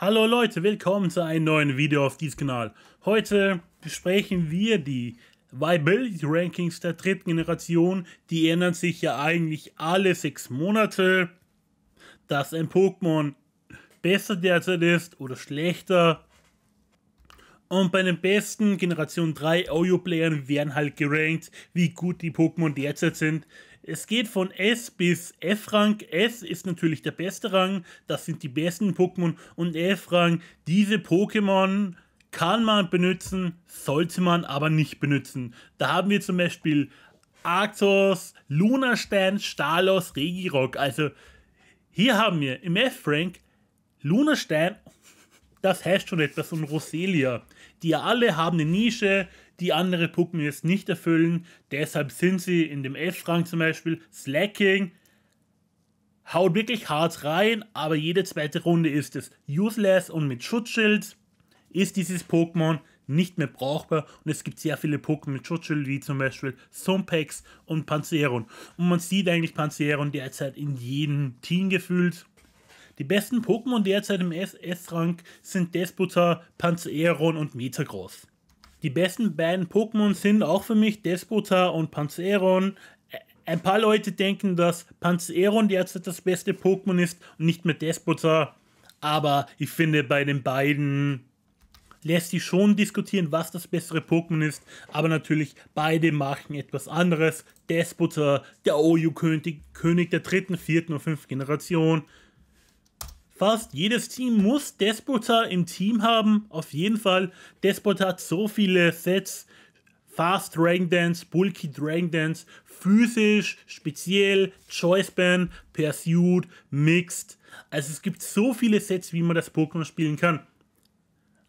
Hallo Leute, willkommen zu einem neuen Video auf diesem Kanal. Heute besprechen wir die Viability Rankings der dritten Generation. Die ändern sich ja eigentlich alle sechs Monate. Dass ein Pokémon besser derzeit ist oder schlechter. Und bei den besten Generation 3 Audio-Playern werden halt gerankt, wie gut die Pokémon derzeit sind. Es geht von S bis F-Rang. S ist natürlich der beste Rang, das sind die besten Pokémon. Und F-Rang, diese Pokémon kann man benutzen, sollte man aber nicht benutzen. Da haben wir zum Beispiel Arctos, Lunastern, Stalos, Regirock. Also hier haben wir im F-Rank Lunastern, das heißt schon etwas, und Roselia. Die alle haben eine Nische, die andere Puppen jetzt nicht erfüllen. Deshalb sind sie in dem S-Rang zum Beispiel slacking. Haut wirklich hart rein, aber jede zweite Runde ist es useless und mit Schutzschild ist dieses Pokémon nicht mehr brauchbar und es gibt sehr viele Pokémon mit Schutzschild, wie zum Beispiel Sumpex und Panzeron. Und man sieht eigentlich Panzeron derzeit in jedem Team gefühlt. Die besten Pokémon derzeit im S-Rang sind Despota, Panzeron und Metagross. Die besten beiden Pokémon sind auch für mich Despota und Panzeron. Ein paar Leute denken, dass Panzeron derzeit das beste Pokémon ist und nicht mehr Despota. Aber ich finde, bei den beiden lässt sich schon diskutieren, was das bessere Pokémon ist. Aber natürlich, beide machen etwas anderes. Despota, der Oyu-König, König der dritten, vierten und fünften Generation. Fast jedes Team muss Despota im Team haben. Auf jeden Fall. Despota hat so viele Sets. Fast Dragon Dance, Bulky Dragon Dance, physisch, speziell, Choice Band, Pursuit, Mixed. Also es gibt so viele Sets, wie man das Pokémon spielen kann.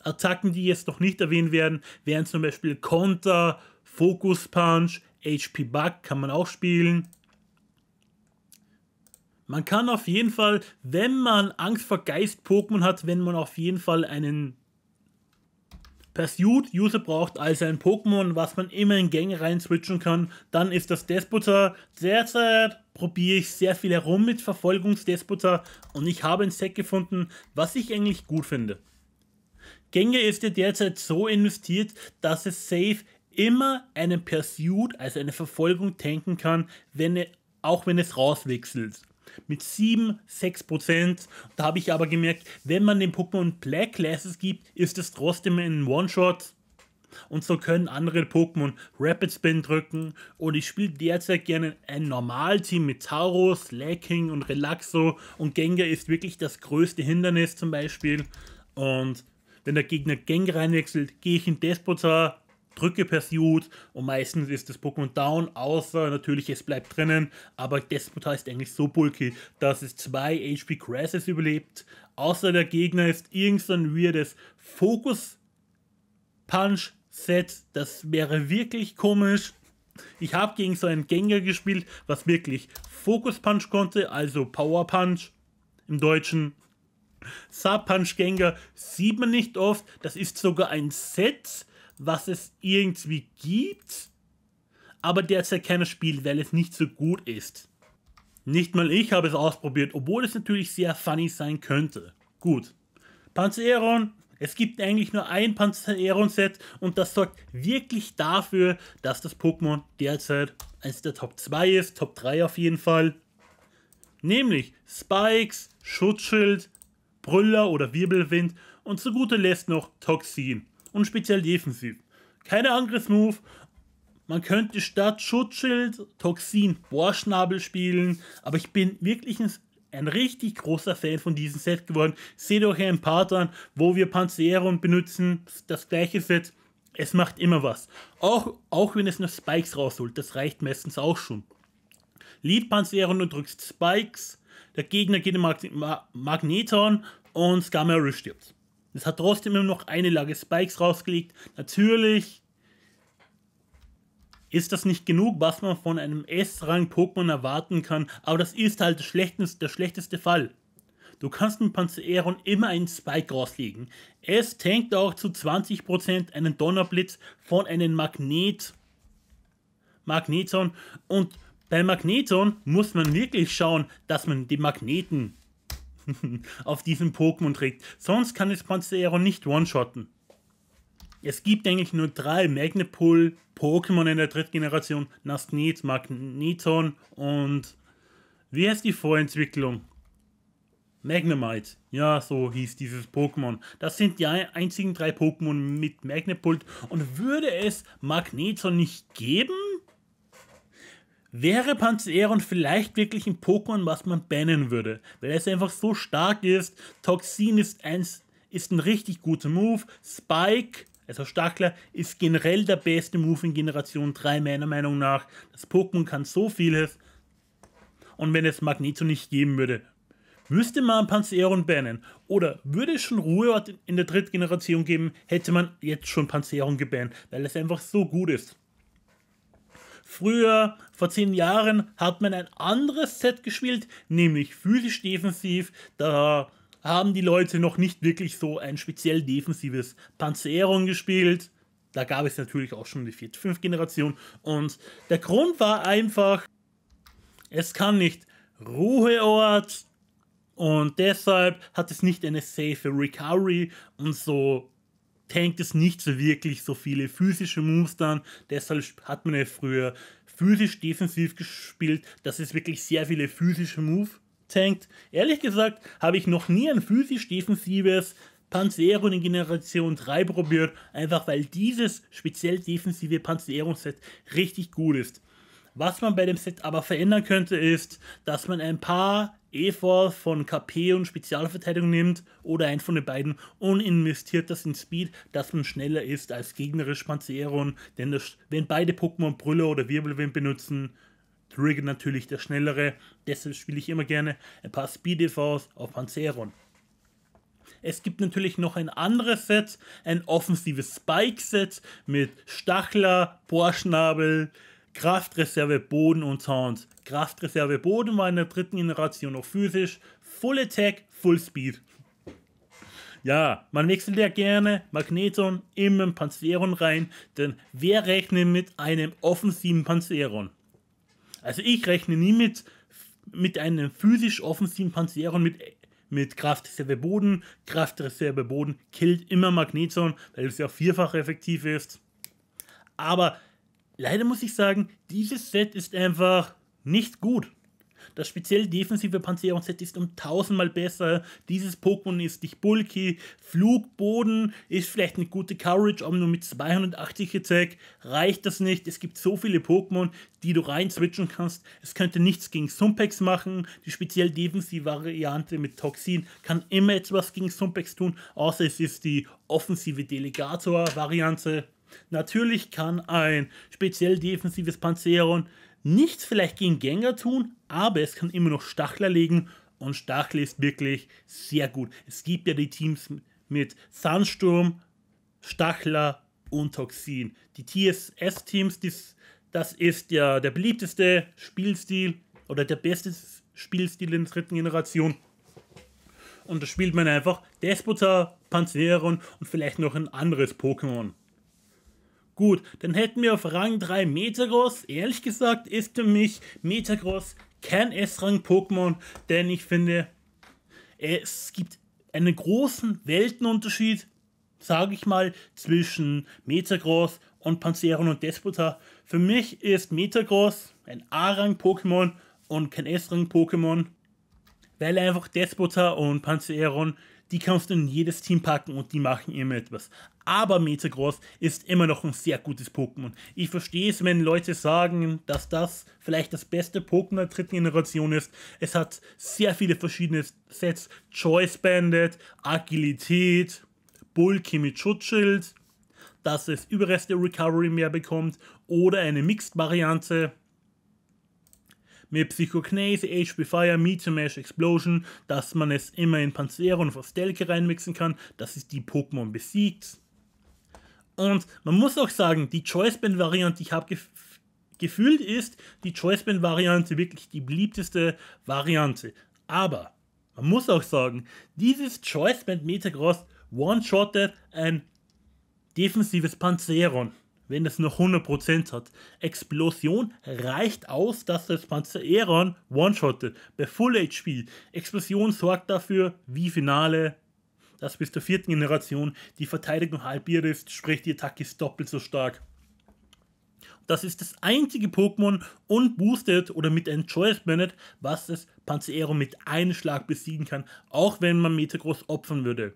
Attacken, die jetzt noch nicht erwähnt werden, wären zum Beispiel Konter, Focus Punch, HP Bug kann man auch spielen. Man kann auf jeden Fall, wenn man Angst vor Geist-Pokémon hat, wenn man auf jeden Fall einen Pursuit-User braucht, also ein Pokémon, was man immer in Gänge rein switchen kann, dann ist das Despota. Derzeit probiere ich sehr viel herum mit Verfolgungsdespotar und ich habe ein Set gefunden, was ich eigentlich gut finde. Gänge ist ja derzeit so investiert, dass es safe immer einen Pursuit, also eine Verfolgung tanken kann, wenn er, auch wenn es rauswechselt mit 7, 6 Prozent. Da habe ich aber gemerkt, wenn man den Pokémon Black Classes gibt, ist es trotzdem ein One-Shot. Und so können andere Pokémon Rapid Spin drücken. Und ich spiele derzeit gerne ein Normalteam mit Tauros, Lacking und Relaxo. Und Gengar ist wirklich das größte Hindernis zum Beispiel. Und wenn der Gegner Gengar reinwechselt, gehe ich in Despotar, drücke Pursuit und meistens ist das Pokémon down, außer natürlich es bleibt drinnen, aber Despotar ist eigentlich so bulky, dass es zwei HP Crashes überlebt, außer der Gegner ist irgendein weirdes Focus Punch Set, das wäre wirklich komisch. Ich habe gegen so einen Gänger gespielt, was wirklich Focus Punch konnte, also Power Punch im Deutschen. Sub Punch Gänger sieht man nicht oft, das ist sogar ein Set, was es irgendwie gibt, aber derzeit keiner spielt, weil es nicht so gut ist. Nicht mal ich habe es ausprobiert, obwohl es natürlich sehr funny sein könnte. Gut. Panzereron. Es gibt eigentlich nur ein Panzereron-Set und das sorgt wirklich dafür, dass das Pokémon derzeit eines der Top 2 ist, Top 3 auf jeden Fall. Nämlich Spikes, Schutzschild, Brüller oder Wirbelwind und zu guter Letzt noch Toxin und speziell defensiv. Keine Angriffsmove. Man könnte statt Schutzschild Toxin Bohrschnabel spielen, aber ich bin wirklich ein, ein richtig großer Fan von diesem Set geworden. Seht euch ein paar an, wo wir Panzeron benutzen, das gleiche Set. Es macht immer was. Auch, auch wenn es nur Spikes rausholt, das reicht meistens auch schon. Lead Panzeron und drückst Spikes, der Gegner geht in Mag Magneton und Skamera stirbt. Es hat trotzdem immer noch eine Lage Spikes rausgelegt. Natürlich ist das nicht genug, was man von einem S-Rang-Pokémon erwarten kann, aber das ist halt schlechteste, der schlechteste Fall. Du kannst mit Panzereron immer einen Spike rauslegen. Es tankt auch zu 20% einen Donnerblitz von einem Magnet. Magneton. Und bei Magneton muss man wirklich schauen, dass man die Magneten auf diesem Pokémon trägt. Sonst kann es Panzerero nicht one-shotten. Es gibt eigentlich nur drei Magnepool-Pokémon in der dritten Generation: Nasknet, Magneton und. Wie heißt die Vorentwicklung? Magnemite. Ja, so hieß dieses Pokémon. Das sind die einzigen drei Pokémon mit Magnepult. Und würde es Magneton nicht geben, wäre Panzeron vielleicht wirklich ein Pokémon, was man bannen würde, weil es einfach so stark ist. Toxin ist, eins, ist ein richtig guter Move. Spike, also Stachler, ist generell der beste Move in Generation 3, meiner Meinung nach. Das Pokémon kann so vieles. Und wenn es Magneto nicht geben würde, müsste man Panzeron bannen. Oder würde es schon Ruheort in der dritten Generation geben, hätte man jetzt schon Panzeron gebannt, weil es einfach so gut ist. Früher, vor zehn Jahren, hat man ein anderes Set gespielt, nämlich physisch defensiv. Da haben die Leute noch nicht wirklich so ein speziell defensives Panzerung gespielt. Da gab es natürlich auch schon die vierte, fünfte Generation. Und der Grund war einfach, es kann nicht Ruheort. Und deshalb hat es nicht eine safe Recovery und so tankt es nicht so wirklich so viele physische Moves dann. Deshalb hat man ja früher physisch defensiv gespielt, dass es wirklich sehr viele physische Moves tankt. Ehrlich gesagt habe ich noch nie ein physisch defensives Panzerung in Generation 3 probiert, einfach weil dieses speziell defensive Panzerero-Set richtig gut ist. Was man bei dem Set aber verändern könnte, ist, dass man ein paar Evor von KP und Spezialverteidigung nimmt oder ein von den beiden und investiert das in Speed, dass man schneller ist als gegnerisch Panzeron, denn das, wenn beide Pokémon Brüller oder Wirbelwind benutzen, triggert natürlich der schnellere, deshalb spiele ich immer gerne ein paar Speed EVs auf Panzeron. Es gibt natürlich noch ein anderes Set, ein offensives Spike-Set mit Stachler, Bohrschnabel, Kraftreserve Boden und Towns. Kraftreserve Boden war in der dritten Generation noch physisch. Full Attack, Full Speed. Ja, man wechselt ja gerne Magneton in den Panzeron rein, denn wer rechnet mit einem offensiven Panzeron? Also ich rechne nie mit, mit einem physisch offensiven Panzeron mit, mit Kraftreserve Boden. Kraftreserve Boden killt immer Magneton, weil es ja vierfach effektiv ist. Aber Leider muss ich sagen, dieses Set ist einfach nicht gut. Das speziell defensive Panzerung-Set ist um tausendmal besser. Dieses Pokémon ist nicht bulky. Flugboden ist vielleicht eine gute Coverage, aber nur mit 280 Attack reicht das nicht. Es gibt so viele Pokémon, die du rein switchen kannst. Es könnte nichts gegen Sumpex machen. Die speziell defensive Variante mit Toxin kann immer etwas gegen Sumpex tun, außer es ist die offensive Delegator-Variante. Natürlich kann ein speziell defensives Panzeron nichts vielleicht gegen Gänger tun, aber es kann immer noch Stachler legen und Stachler ist wirklich sehr gut. Es gibt ja die Teams mit Sandsturm, Stachler und Toxin. Die TSS-Teams, das ist ja der beliebteste Spielstil oder der beste Spielstil in der dritten Generation. Und da spielt man einfach Despotar, Panzeron und vielleicht noch ein anderes Pokémon. Gut, dann hätten wir auf Rang 3 Metagross. Ehrlich gesagt ist für mich Metagross kein S-Rang-Pokémon, denn ich finde, es gibt einen großen Weltenunterschied, sage ich mal, zwischen Metagross und Panzeron und Despota. Für mich ist Metagross ein A-Rang-Pokémon und kein S-Rang-Pokémon, weil einfach Despota und Panzeron, die kannst du in jedes Team packen und die machen immer etwas aber Metagross ist immer noch ein sehr gutes Pokémon. Ich verstehe es, wenn Leute sagen, dass das vielleicht das beste Pokémon der dritten Generation ist. Es hat sehr viele verschiedene Sets. Choice Bandit, Agilität, Bulky mit Schutzschild, dass es Überreste Recovery mehr bekommt oder eine Mixed-Variante mit Psychoknase, HP Fire, Meter Mash, Explosion, dass man es immer in Panzer und Verstelke reinmixen kann, dass es die Pokémon besiegt. Und man muss auch sagen, die Choice-Band-Variante, ich habe gef gefühlt, ist die Choice-Band-Variante wirklich die beliebteste Variante. Aber man muss auch sagen, dieses Choice-Band-Metagross one-shottet ein defensives Panzeron wenn es noch 100% hat. Explosion reicht aus, dass das Panzeron one-shotte bei Full HP. Explosion sorgt dafür, wie Finale dass bis zur vierten Generation die Verteidigung halbiert ist, sprich die Attacke ist doppelt so stark. Das ist das einzige Pokémon unboosted oder mit einem Choice Bandit, was es Panzerero mit einem Schlag besiegen kann, auch wenn man Metagross opfern würde.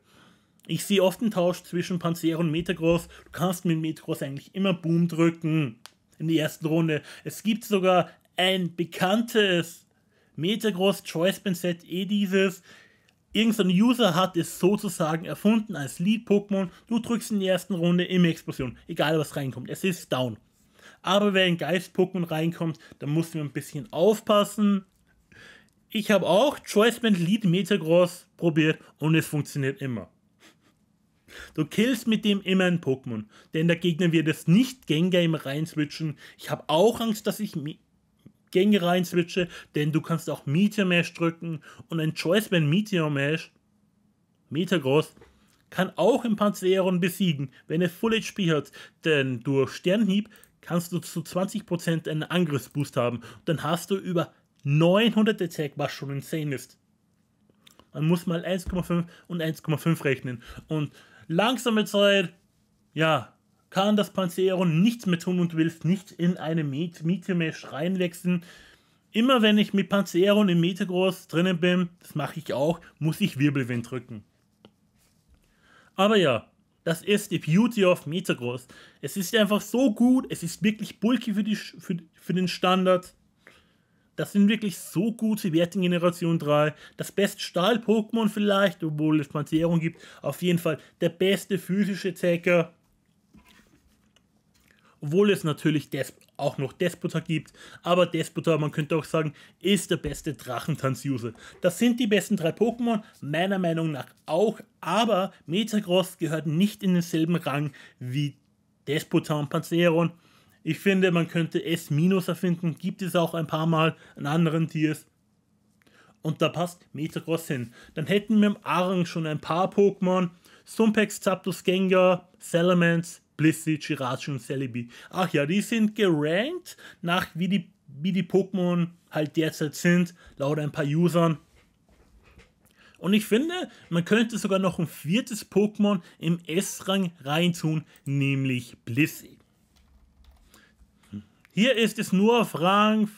Ich sehe oft einen Tausch zwischen Panzerero und Metagross. Du kannst mit Metagross eigentlich immer Boom drücken in der ersten Runde. Es gibt sogar ein bekanntes Metagross Choice Set, eh dieses Irgendein User hat es sozusagen erfunden als Lead-Pokémon. Du drückst in der ersten Runde immer Explosion. Egal was reinkommt. Es ist down. Aber wenn Geist-Pokémon reinkommt, dann musst du ein bisschen aufpassen. Ich habe auch Choicement Lead Metagross probiert und es funktioniert immer. Du killst mit dem immer ein Pokémon, denn der Gegner wird es nicht Gengar im rein switchen. Ich habe auch Angst, dass ich Gänge rein switche, denn du kannst auch Meteor Mash drücken und ein Choice Band Meteor Mash, Meter groß, kann auch im Panzeron besiegen, wenn er Full HP hat, denn durch Sternhieb kannst du zu 20% einen Angriffsboost haben. Dann hast du über 900 Attack, was schon insane ist. Man muss mal 1,5 und 1,5 rechnen. Und langsame Zeit, ja, kann das Panzeron nichts mehr tun und du willst nicht in eine Miete mesh reinwechseln. Immer wenn ich mit Panzeron im Metagross drinnen bin, das mache ich auch, muss ich Wirbelwind drücken. Aber ja, das ist die Beauty of Metagross. Es ist einfach so gut. Es ist wirklich bulky für, die, für, für den Standard. Das sind wirklich so gute Werte in Generation 3. Das beste Stahl-Pokémon vielleicht, obwohl es Panzerung gibt. Auf jeden Fall der beste physische Attacker obwohl es natürlich Des auch noch Despoter gibt. Aber Despoter, man könnte auch sagen, ist der beste Drachentanz-User. Das sind die besten drei Pokémon, meiner Meinung nach auch, aber Metagross gehört nicht in denselben Rang wie Despoter und Panzeron. Ich finde, man könnte S- erfinden, gibt es auch ein paar Mal an anderen Tiers. Und da passt Metagross hin. Dann hätten wir im Arang schon ein paar Pokémon. Sumpex, Zapdos, Gengar, Salamence, Blissey, Chirachi und Celebi. Ach ja, die sind gerankt nach wie die, wie die Pokémon halt derzeit sind, laut ein paar Usern. Und ich finde, man könnte sogar noch ein viertes Pokémon im S-Rang reintun, nämlich Blissey. Hier ist es nur auf Rang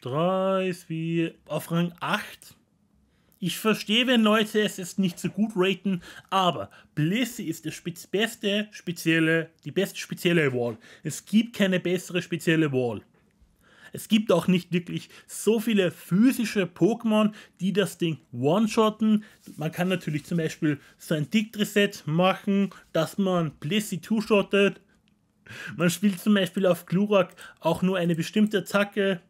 3, 4, auf Rang 8 ich verstehe, wenn Leute es jetzt nicht so gut raten, aber Blissey ist das beste spezielle, die beste spezielle Wall. Es gibt keine bessere spezielle Wall. Es gibt auch nicht wirklich so viele physische Pokémon, die das Ding one-shotten. Man kann natürlich zum Beispiel so ein Dick-Reset machen, dass man Blissey two-shottet. Man spielt zum Beispiel auf Glurak auch nur eine bestimmte Attacke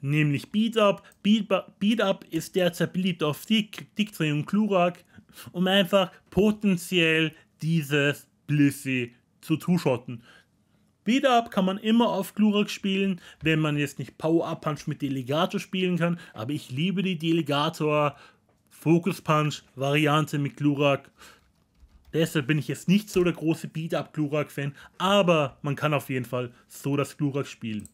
nämlich Beat Up. Beat, Up ist derzeit beliebt auf Dick, und Klurak, um einfach potenziell dieses Blissey zu zuschotten. Beat Up kann man immer auf Glurak spielen, wenn man jetzt nicht Power Up Punch mit Delegator spielen kann, aber ich liebe die Delegator Focus Punch Variante mit Glurak. Deshalb bin ich jetzt nicht so der große Beat Up Glurak Fan, aber man kann auf jeden Fall so das Glurak spielen.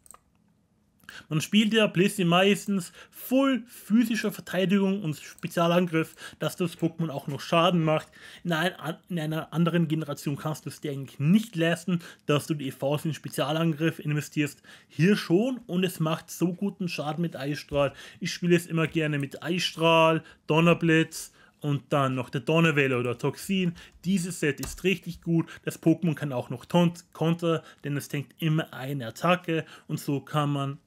Man spielt ja Blissey meistens voll physischer Verteidigung und Spezialangriff, dass das Pokémon auch noch Schaden macht. In, ein, in einer anderen Generation kannst du es dir eigentlich nicht leisten, dass du die EVs in Spezialangriff investierst. Hier schon und es macht so guten Schaden mit Eisstrahl. Ich spiele es immer gerne mit Eisstrahl, Donnerblitz, und dann noch der Donnerwelle oder Toxin. Dieses Set ist richtig gut. Das Pokémon kann auch noch Tont Konter, denn es tankt immer eine Attacke und so kann man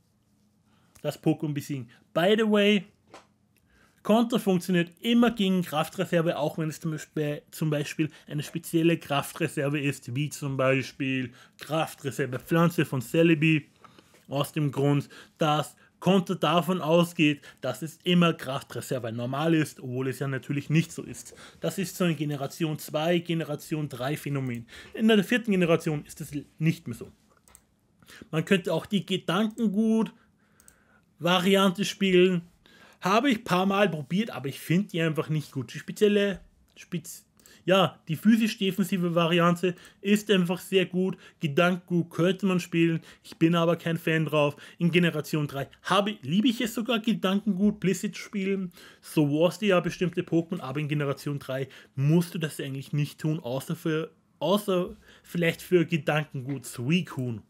das Pokémon besiegen. By the way, Konter funktioniert immer gegen Kraftreserve, auch wenn es zum Beispiel eine spezielle Kraftreserve ist, wie zum Beispiel Kraftreserve Pflanze von Celebi, aus dem Grund, dass Konter davon ausgeht, dass es immer Kraftreserve normal ist, obwohl es ja natürlich nicht so ist. Das ist so ein Generation 2, Generation 3 Phänomen. In der vierten Generation ist es nicht mehr so. Man könnte auch die Gedanken gut Variante spielen. Habe ich ein paar Mal probiert, aber ich finde die einfach nicht gut. Die spezielle, spez ja, die physisch-defensive Variante ist einfach sehr gut. Gedankengut könnte man spielen. Ich bin aber kein Fan drauf. In Generation 3 habe, liebe ich es sogar, Gedankengut Blizzard spielen. So warst du ja bestimmte Pokémon, aber in Generation 3 musst du das eigentlich nicht tun, außer für, außer vielleicht für Gedankengut Suicune.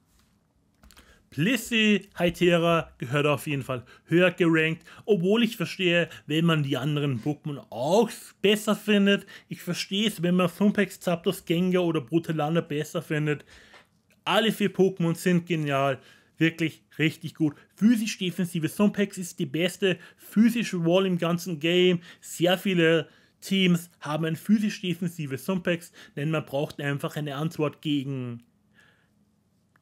Plissy Hytera gehört auf jeden Fall höher gerankt, obwohl ich verstehe, wenn man die anderen Pokémon auch besser findet. Ich verstehe es, wenn man Thumpex, Zapdos, Gengar oder Brutalander besser findet. Alle vier Pokémon sind genial wirklich richtig gut. Physisch-defensive Sumpex ist die beste physische Wall im ganzen Game. Sehr viele Teams haben ein physisch-defensives Sumpex, denn man braucht einfach eine Antwort gegen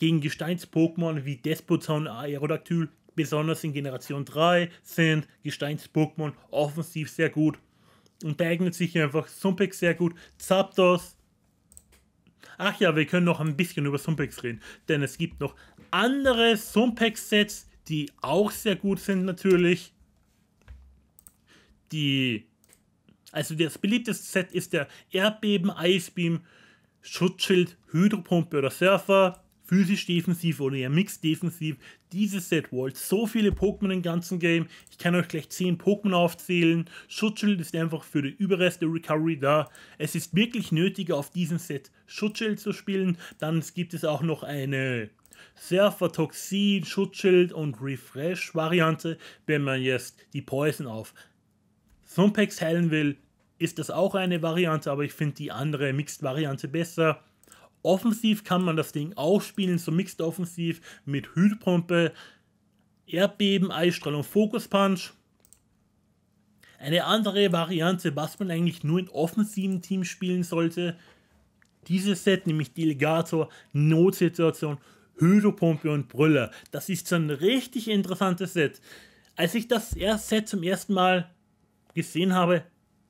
gegen Gesteins-Pokémon wie Despozaun Aerodactyl, besonders in Generation 3, sind Gesteins-Pokémon offensiv sehr gut. Und da eignet sich einfach Sumpex sehr gut. Zapdos. Ach ja, wir können noch ein bisschen über Sumpex reden, denn es gibt noch andere Sumpex-Sets, die auch sehr gut sind natürlich. Die, also das beliebteste Set ist der Erdbeben, Eisbeam, Schutzschild, Hydropumpe oder Surfer physisch defensiv oder eher mixed defensiv. Dieses Set World, so viele Pokémon im ganzen Game. Ich kann euch gleich 10 Pokémon aufzählen. Schutzschild ist einfach für die Überreste Recovery da. Es ist wirklich nötig, auf diesem Set Schutzschild zu spielen. Dann gibt es auch noch eine Surfer, Toxin, Schutzschild und Refresh Variante, wenn man jetzt die Poison auf Zompex heilen will. Ist das auch eine Variante, aber ich finde die andere Mixed Variante besser. Offensiv kann man das Ding auch spielen, so Mixed Offensiv mit Hütpumpe, Erdbeben, Eisstrahlung, Focus Punch. Eine andere Variante, was man eigentlich nur in offensiven Teams spielen sollte, dieses Set, nämlich Delegator, Notsituation, Hydropumpe und Brüller. Das ist so ein richtig interessantes Set. Als ich das Set zum ersten Mal gesehen habe,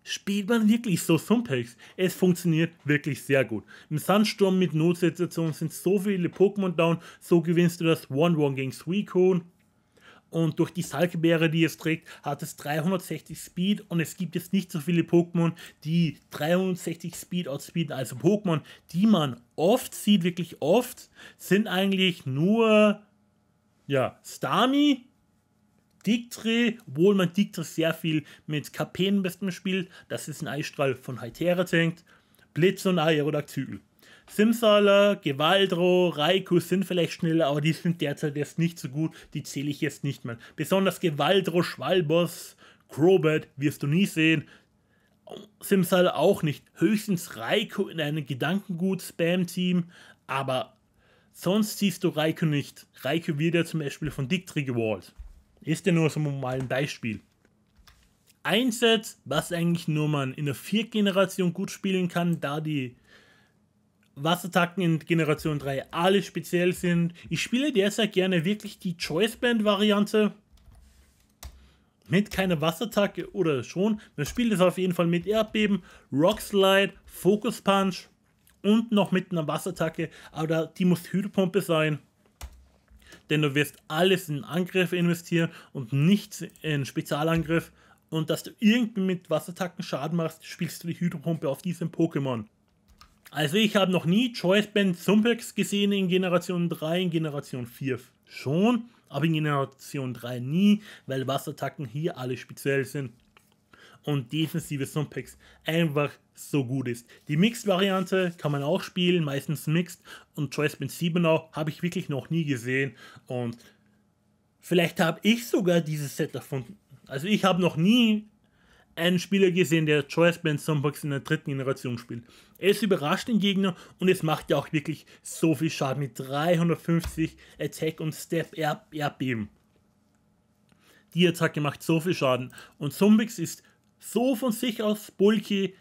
spielt man wirklich so Sumpex. Es funktioniert wirklich sehr gut. Im Sandsturm mit Notsituationen sind so viele Pokémon down, so gewinnst du das 1-1 gegen Suicune. Und durch die Salkebeere, die es trägt, hat es 360 Speed und es gibt jetzt nicht so viele Pokémon, die 360 Speed outspeeden. Also Pokémon, die man oft sieht, wirklich oft, sind eigentlich nur ja, Stami, Dictre, obwohl man Dictre sehr viel mit Kapenwespen spielt, das ist ein Eistrahl von Heitere denkt, Blitz und Aerodactyl. Simsaler, Gewaldro, Raikou sind vielleicht schneller, aber die sind derzeit erst nicht so gut, die zähle ich jetzt nicht mehr. Besonders Gewaldro, Schwalbos, Crobat wirst du nie sehen, Simsal auch nicht. Höchstens Raikou in einem Gedankengut-Spam-Team, aber sonst siehst du Raikou nicht. Raikou wird ja zum Beispiel von Dictry gewalt. Ist ja nur so mal ein Beispiel. Ein Set, was eigentlich nur man in der 4-Generation gut spielen kann, da die Wassertacken in Generation 3 alle speziell sind. Ich spiele derzeit gerne wirklich die Choice Band Variante. Mit keiner Wassertacke oder schon. Man spielt es auf jeden Fall mit Erdbeben, Rock Slide, Focus Punch und noch mit einer Wassertacke. Aber die muss Hydropumpe sein denn du wirst alles in Angriffe investieren und nichts in Spezialangriff. Und dass du irgendwie mit Wasserattacken Schaden machst, spielst du die Hydropumpe auf diesem Pokémon. Also ich habe noch nie Choice Band Zumpex gesehen in Generation 3, in Generation 4 schon, aber in Generation 3 nie, weil Wasserattacken hier alle speziell sind und defensive Sumpicks einfach so gut ist. Die Mixed-Variante kann man auch spielen, meistens Mixed und Choice Ben 7 habe ich wirklich noch nie gesehen und vielleicht habe ich sogar dieses Set erfunden. Also ich habe noch nie einen Spieler gesehen, der Choice Band Sumbox in der dritten Generation spielt. Es überrascht den Gegner und es macht ja auch wirklich so viel Schaden mit 350 Attack und Step Erdbeben. Die Attacke macht so viel Schaden und Sumbix ist so von sich aus bulky.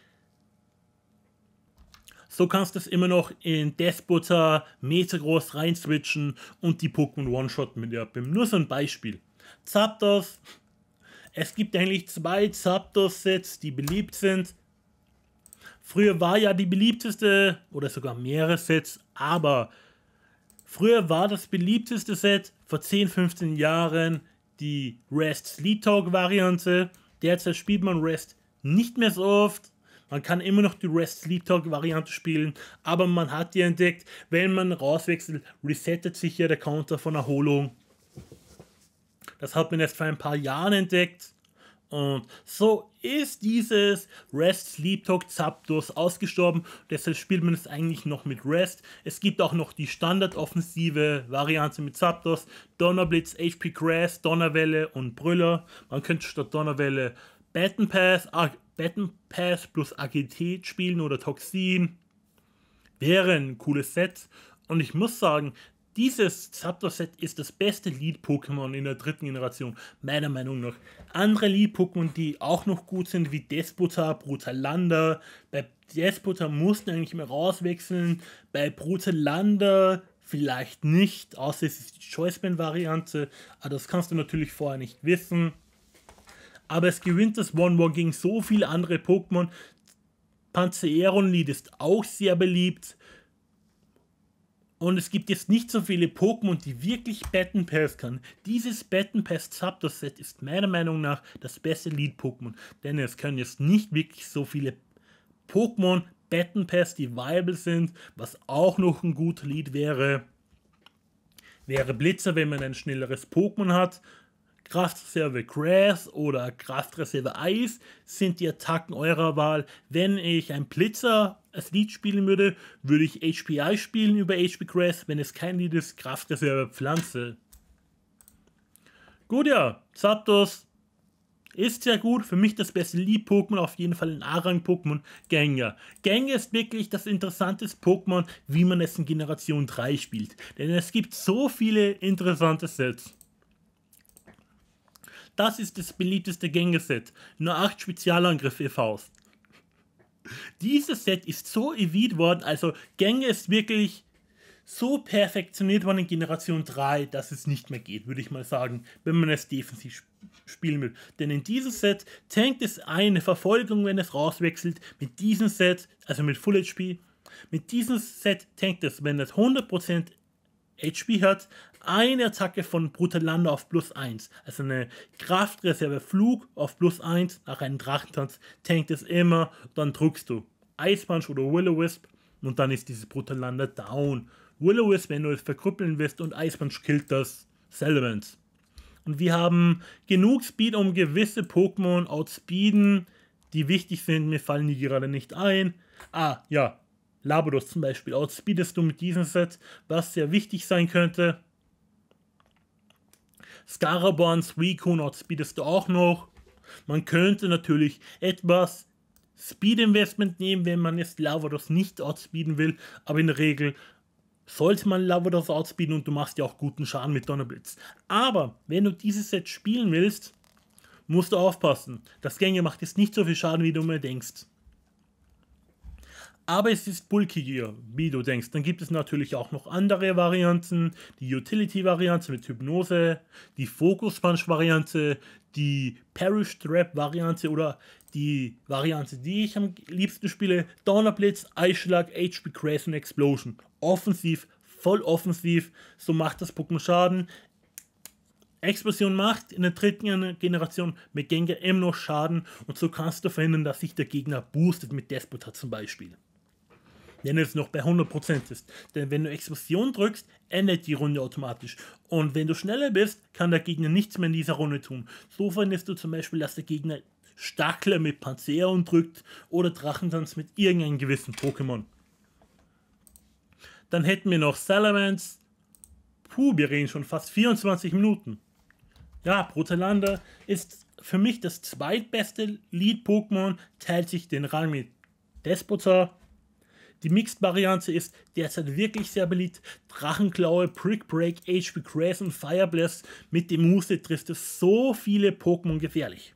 So kannst du es immer noch in Despoter metergroß switchen und die Pokémon One-Shot mit der BIM. Nur so ein Beispiel. Zapdos. Es gibt eigentlich zwei Zapdos-Sets, die beliebt sind. Früher war ja die beliebteste, oder sogar mehrere Sets, aber früher war das beliebteste Set vor 10, 15 Jahren die Rest Sleep Talk Variante. Derzeit spielt man Rest nicht mehr so oft. Man kann immer noch die Rest Sleep Talk Variante spielen, aber man hat die entdeckt, wenn man rauswechselt, resettet sich ja der Counter von Erholung. Das hat man erst vor ein paar Jahren entdeckt. Und so ist dieses Rest Sleep Talk Zapdos ausgestorben. Deshalb spielt man es eigentlich noch mit Rest. Es gibt auch noch die standardoffensive Variante mit Zapdos, Donnerblitz, HP Grass, Donnerwelle und Brüller. Man könnte statt Donnerwelle Batten Pass, Ar Batten Pass plus Agilität spielen oder Toxin. Wäre ein cooles Set. Und ich muss sagen, dieses Zapdos-Set ist das beste Lead-Pokémon in der dritten Generation, meiner Meinung nach. Andere Lead-Pokémon, die auch noch gut sind, wie Despota, Brutalanda. Bei Despota mussten eigentlich mehr rauswechseln. Bei Brutalanda vielleicht nicht, außer es ist die Choice-Band-Variante. Aber das kannst du natürlich vorher nicht wissen. Aber es gewinnt das One-One gegen so viele andere Pokémon. panzeron lead ist auch sehr beliebt. Und es gibt jetzt nicht so viele Pokémon, die wirklich Batten Pass kann. Dieses Batten Pass Zapdos Set ist meiner Meinung nach das beste Lead-Pokémon, denn es können jetzt nicht wirklich so viele Pokémon Batten Pass, die viable sind, was auch noch ein guter Lead wäre. Wäre Blitzer, wenn man ein schnelleres Pokémon hat. Kraftreserve Grass oder Kraftreserve Eis sind die Attacken eurer Wahl. Wenn ich ein Blitzer als Lied spielen würde, würde ich HPI spielen über HP Grass. Wenn es kein Lied ist, Kraftreserve Pflanze. Gut, ja, Zapdos ist sehr gut. Für mich das beste Lead-Pokémon, auf jeden Fall ein A-Rang-Pokémon, Gengar. Gengar ist wirklich das interessanteste Pokémon, wie man es in Generation 3 spielt. Denn es gibt so viele interessante Sets. Das ist das beliebteste Gängeset. Nur 8 Spezialangriff e.V.s. Dieses Set ist so ewid worden, also Gänge ist wirklich so perfektioniert worden in Generation 3, dass es nicht mehr geht, würde ich mal sagen, wenn man es defensiv spielen will. Denn in diesem Set tankt es eine Verfolgung, wenn es rauswechselt. Mit diesem Set, also mit Full HP, mit diesem Set tankt es, wenn es 100% HP hat eine Attacke von Brutalander auf plus 1. Also eine Kraftreserve Flug auf plus 1 nach einem Drachentanz tankt es immer, dann drückst du Ice Punch oder o wisp und dann ist dieses Brutalander down. will o wisp wenn du es verkrüppeln willst und Ice Punch killt das Settlement. Und wir haben genug Speed, um gewisse Pokémon outspeeden, die wichtig sind. Mir fallen die gerade nicht ein. Ah, ja, Labrados zum Beispiel outspeedest du mit diesem Set, was sehr wichtig sein könnte. Scaraborns Recon outspeedest du auch noch. Man könnte natürlich etwas Speed Investment nehmen, wenn man jetzt Lavados nicht outspeeden will, aber in der Regel sollte man Lavados outspeeden und du machst ja auch guten Schaden mit Donnerblitz. Aber wenn du dieses Set spielen willst, musst du aufpassen. Das Gänge macht jetzt nicht so viel Schaden, wie du mir denkst. Aber es ist bulkiger, wie du denkst. Dann gibt es natürlich auch noch andere Varianten. Die Utility-Variante mit Hypnose, die Focus-Punch-Variante, die Parish-Trap-Variante oder die Variante, die ich am liebsten spiele, Donnerblitz, Eischlag, HP Crash und Explosion. Offensiv, voll offensiv, so macht das Pokémon Schaden. Explosion macht in der dritten Generation mit Gengar immer noch Schaden und so kannst du verhindern, dass sich der Gegner boostet mit Despota zum Beispiel wenn es noch bei 100% ist. Denn wenn du Explosion drückst, endet die Runde automatisch. Und wenn du schneller bist, kann der Gegner nichts mehr in dieser Runde tun. So findest du zum Beispiel, dass der Gegner Stachler mit Panzeron drückt oder Drachentanz mit irgendeinem gewissen Pokémon. Dann hätten wir noch Salamence. Puh, wir reden schon fast 24 Minuten. Ja, Protalander ist für mich das zweitbeste Lead-Pokémon, teilt sich den Rang mit Despotar die Mixed-Variante ist derzeit wirklich sehr beliebt. Drachenklaue, Brick Break, HP Crash und Fire Blast. Mit dem Moveset trifft es so viele Pokémon gefährlich.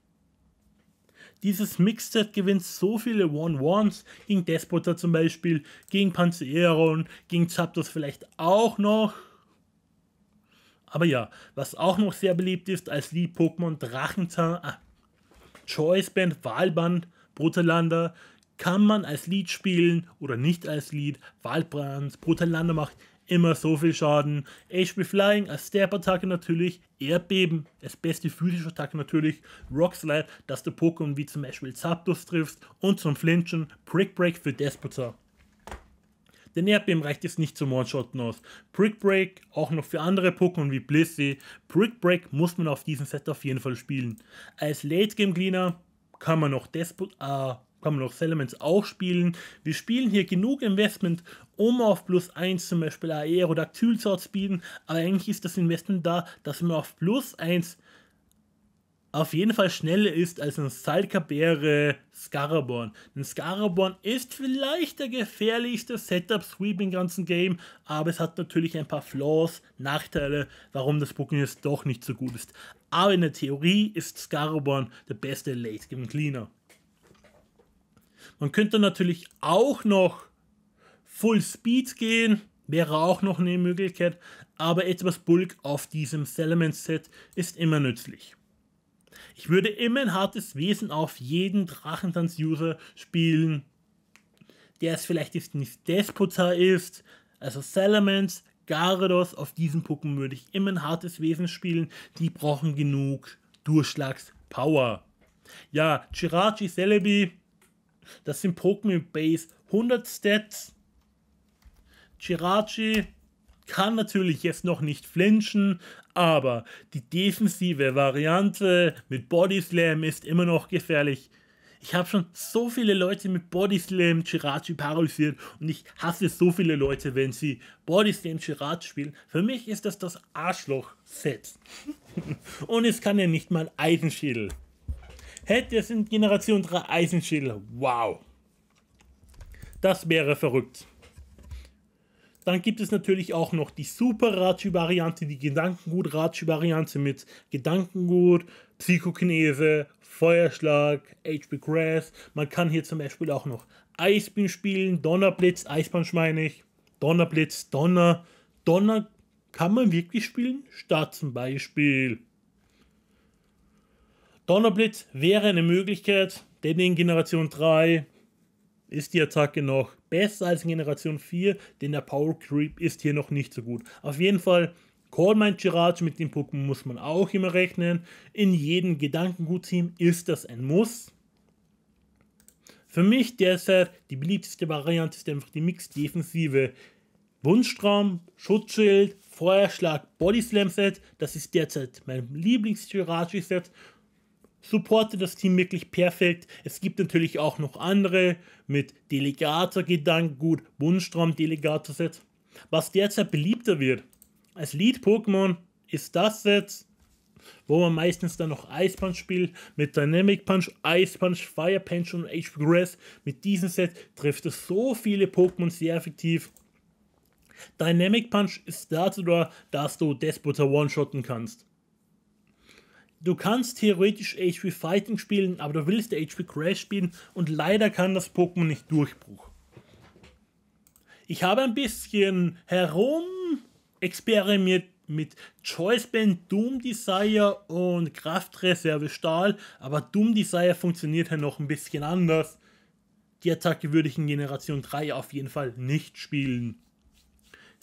Dieses Mixed-Set gewinnt so viele One-Ones, gegen Despoter zum Beispiel, gegen Panzeron, gegen Zapdos vielleicht auch noch. Aber ja, was auch noch sehr beliebt ist als Lead-Pokémon Drachenzahn, ah, Choice Band, Wahlband, Brutalander, kann man als Lied spielen oder nicht als Lied. Waldbrand, Brutalande macht immer so viel Schaden. HP Flying als Stab-Attacke natürlich. Erdbeben als beste physische Attacke natürlich. Rock Slide, dass du Pokémon wie zum Beispiel Zapdos triffst. Und zum Flinchen Prick Break für Despotar. Denn Erdbeben reicht jetzt nicht zum One-Shotten aus. Prick Break auch noch für andere Pokémon wie Blissey. Prick Break muss man auf diesem Set auf jeden Fall spielen. Als Late Game Cleaner kann man noch Despot, äh, Commonwealth man auch spielen. Wir spielen hier genug Investment, um auf plus 1 zum Beispiel Aerodactyl zu outspielen, aber eigentlich ist das Investment da, dass man auf plus 1 auf jeden Fall schneller ist als ein Salkabere Scaraborn. Denn Scaraborn ist vielleicht der gefährlichste Setup-Sweep im ganzen Game, aber es hat natürlich ein paar Flaws, Nachteile, warum das Booking jetzt doch nicht so gut ist. Aber in der Theorie ist Scaraborn der beste Late-Game-Cleaner. Man könnte natürlich auch noch Full Speed gehen, wäre auch noch eine Möglichkeit, aber etwas Bulk auf diesem Salamence Set ist immer nützlich. Ich würde immer ein hartes Wesen auf jeden Drachentanz-User spielen, der es vielleicht jetzt nicht Despota ist, also Salamence, Garados, auf diesen Puppen würde ich immer ein hartes Wesen spielen, die brauchen genug Durchschlagspower. Ja, Chirachi, Celebi, das sind Pokémon Base 100 Stats. Chirachi kann natürlich jetzt noch nicht flinchen, aber die defensive Variante mit Body Slam ist immer noch gefährlich. Ich habe schon so viele Leute mit Body Slam Chirachi paralysiert und ich hasse so viele Leute, wenn sie Body Slam Chirachi spielen. Für mich ist das das Arschloch-Set. und es kann ja nicht mal Eisenschädel. Hätte es in Generation 3 Eisenschädel, wow. Das wäre verrückt. Dann gibt es natürlich auch noch die Super Ratschi-Variante, die Gedankengut-Ratschi-Variante mit Gedankengut, Psychokinese, Feuerschlag, HP Grass. Man kann hier zum Beispiel auch noch Eisbeam spielen, Donnerblitz, Eisband meine ich, Donnerblitz, Donner. Donner kann man wirklich spielen, statt zum Beispiel Donnerblitz wäre eine Möglichkeit, denn in Generation 3 ist die Attacke noch besser als in Generation 4, denn der Power Creep ist hier noch nicht so gut. Auf jeden Fall, Call mein Girage mit dem Pokémon muss man auch immer rechnen. In jedem Gedankengut-Team ist das ein Muss. Für mich derzeit die beliebteste Variante ist einfach die Mix-Defensive. Wunschtraum, Schutzschild, Feuerschlag, Body Slam Set. Das ist derzeit mein Lieblings-Girage-Set supportet das Team wirklich perfekt. Es gibt natürlich auch noch andere mit Delegator Gedanken, gut, Wunschtraum Delegator Set. Was derzeit beliebter wird als Lead Pokémon ist das Set, wo man meistens dann noch Ice Punch spielt mit Dynamic Punch, Ice Punch, Fire Punch und HP Grass. Mit diesem Set trifft es so viele Pokémon sehr effektiv. Dynamic Punch ist dazu da, dass du Despoter one-shotten kannst. Du kannst theoretisch HP Fighting spielen, aber du willst HP Crash spielen und leider kann das Pokémon nicht Durchbruch. Ich habe ein bisschen herum experimentiert mit Choice Band, Doom Desire und Kraftreserve Stahl, aber Doom Desire funktioniert ja noch ein bisschen anders. Die Attacke würde ich in Generation 3 auf jeden Fall nicht spielen.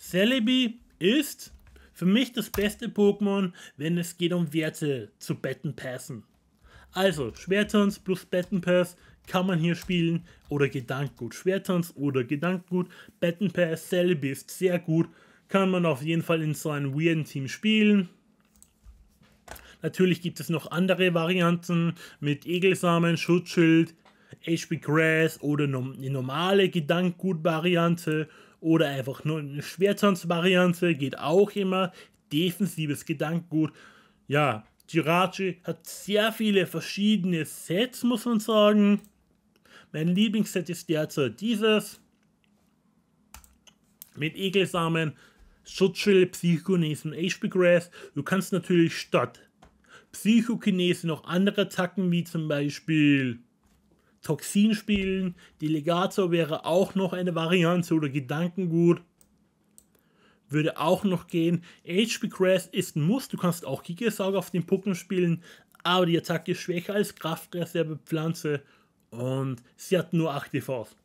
Celebi ist für mich das beste Pokémon, wenn es geht um Werte zu Betten passen. Also, Schwertanz plus Betten Pass kann man hier spielen oder Gedankgut. Schwertanz oder Gedankgut, Betten Pass, Celebi ist sehr gut. Kann man auf jeden Fall in so einem weirden Team spielen. Natürlich gibt es noch andere Varianten mit Egelsamen, Schutzschild, HP Grass oder no die normale gedankgut variante oder einfach nur eine Schwertanz-Variante geht auch immer. Defensives Gedankengut. Ja, Jirachi hat sehr viele verschiedene Sets, muss man sagen. Mein Lieblingsset ist derzeit dieses. Mit Ekelsamen, Schutzschild, Psychokinese und HP Grass. Du kannst natürlich statt Psychokinese noch andere Attacken wie zum Beispiel Toxin spielen. Delegator wäre auch noch eine Variante oder Gedankengut. Würde auch noch gehen. HP Crash ist ein Muss. Du kannst auch Gigasauger auf den Puppen spielen, aber die Attacke ist schwächer als Pflanze. und sie hat nur 8 DVs.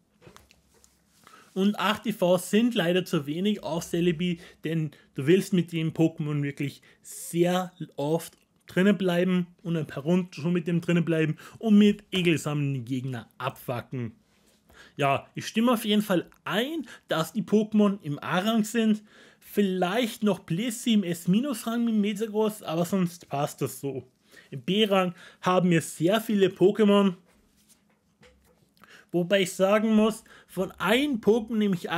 Und 8 DVs sind leider zu wenig auf Celebi, denn du willst mit dem Pokémon wirklich sehr oft drinnen bleiben und ein paar Runden schon mit dem drinnen bleiben und mit ekelsamen Gegner abwacken. Ja, ich stimme auf jeden Fall ein, dass die Pokémon im A-Rang sind. Vielleicht noch Blissey S-Rang mit Metagross, aber sonst passt das so. Im B-Rang haben wir sehr viele Pokémon. Wobei ich sagen muss, von einem Pokémon, nehme ich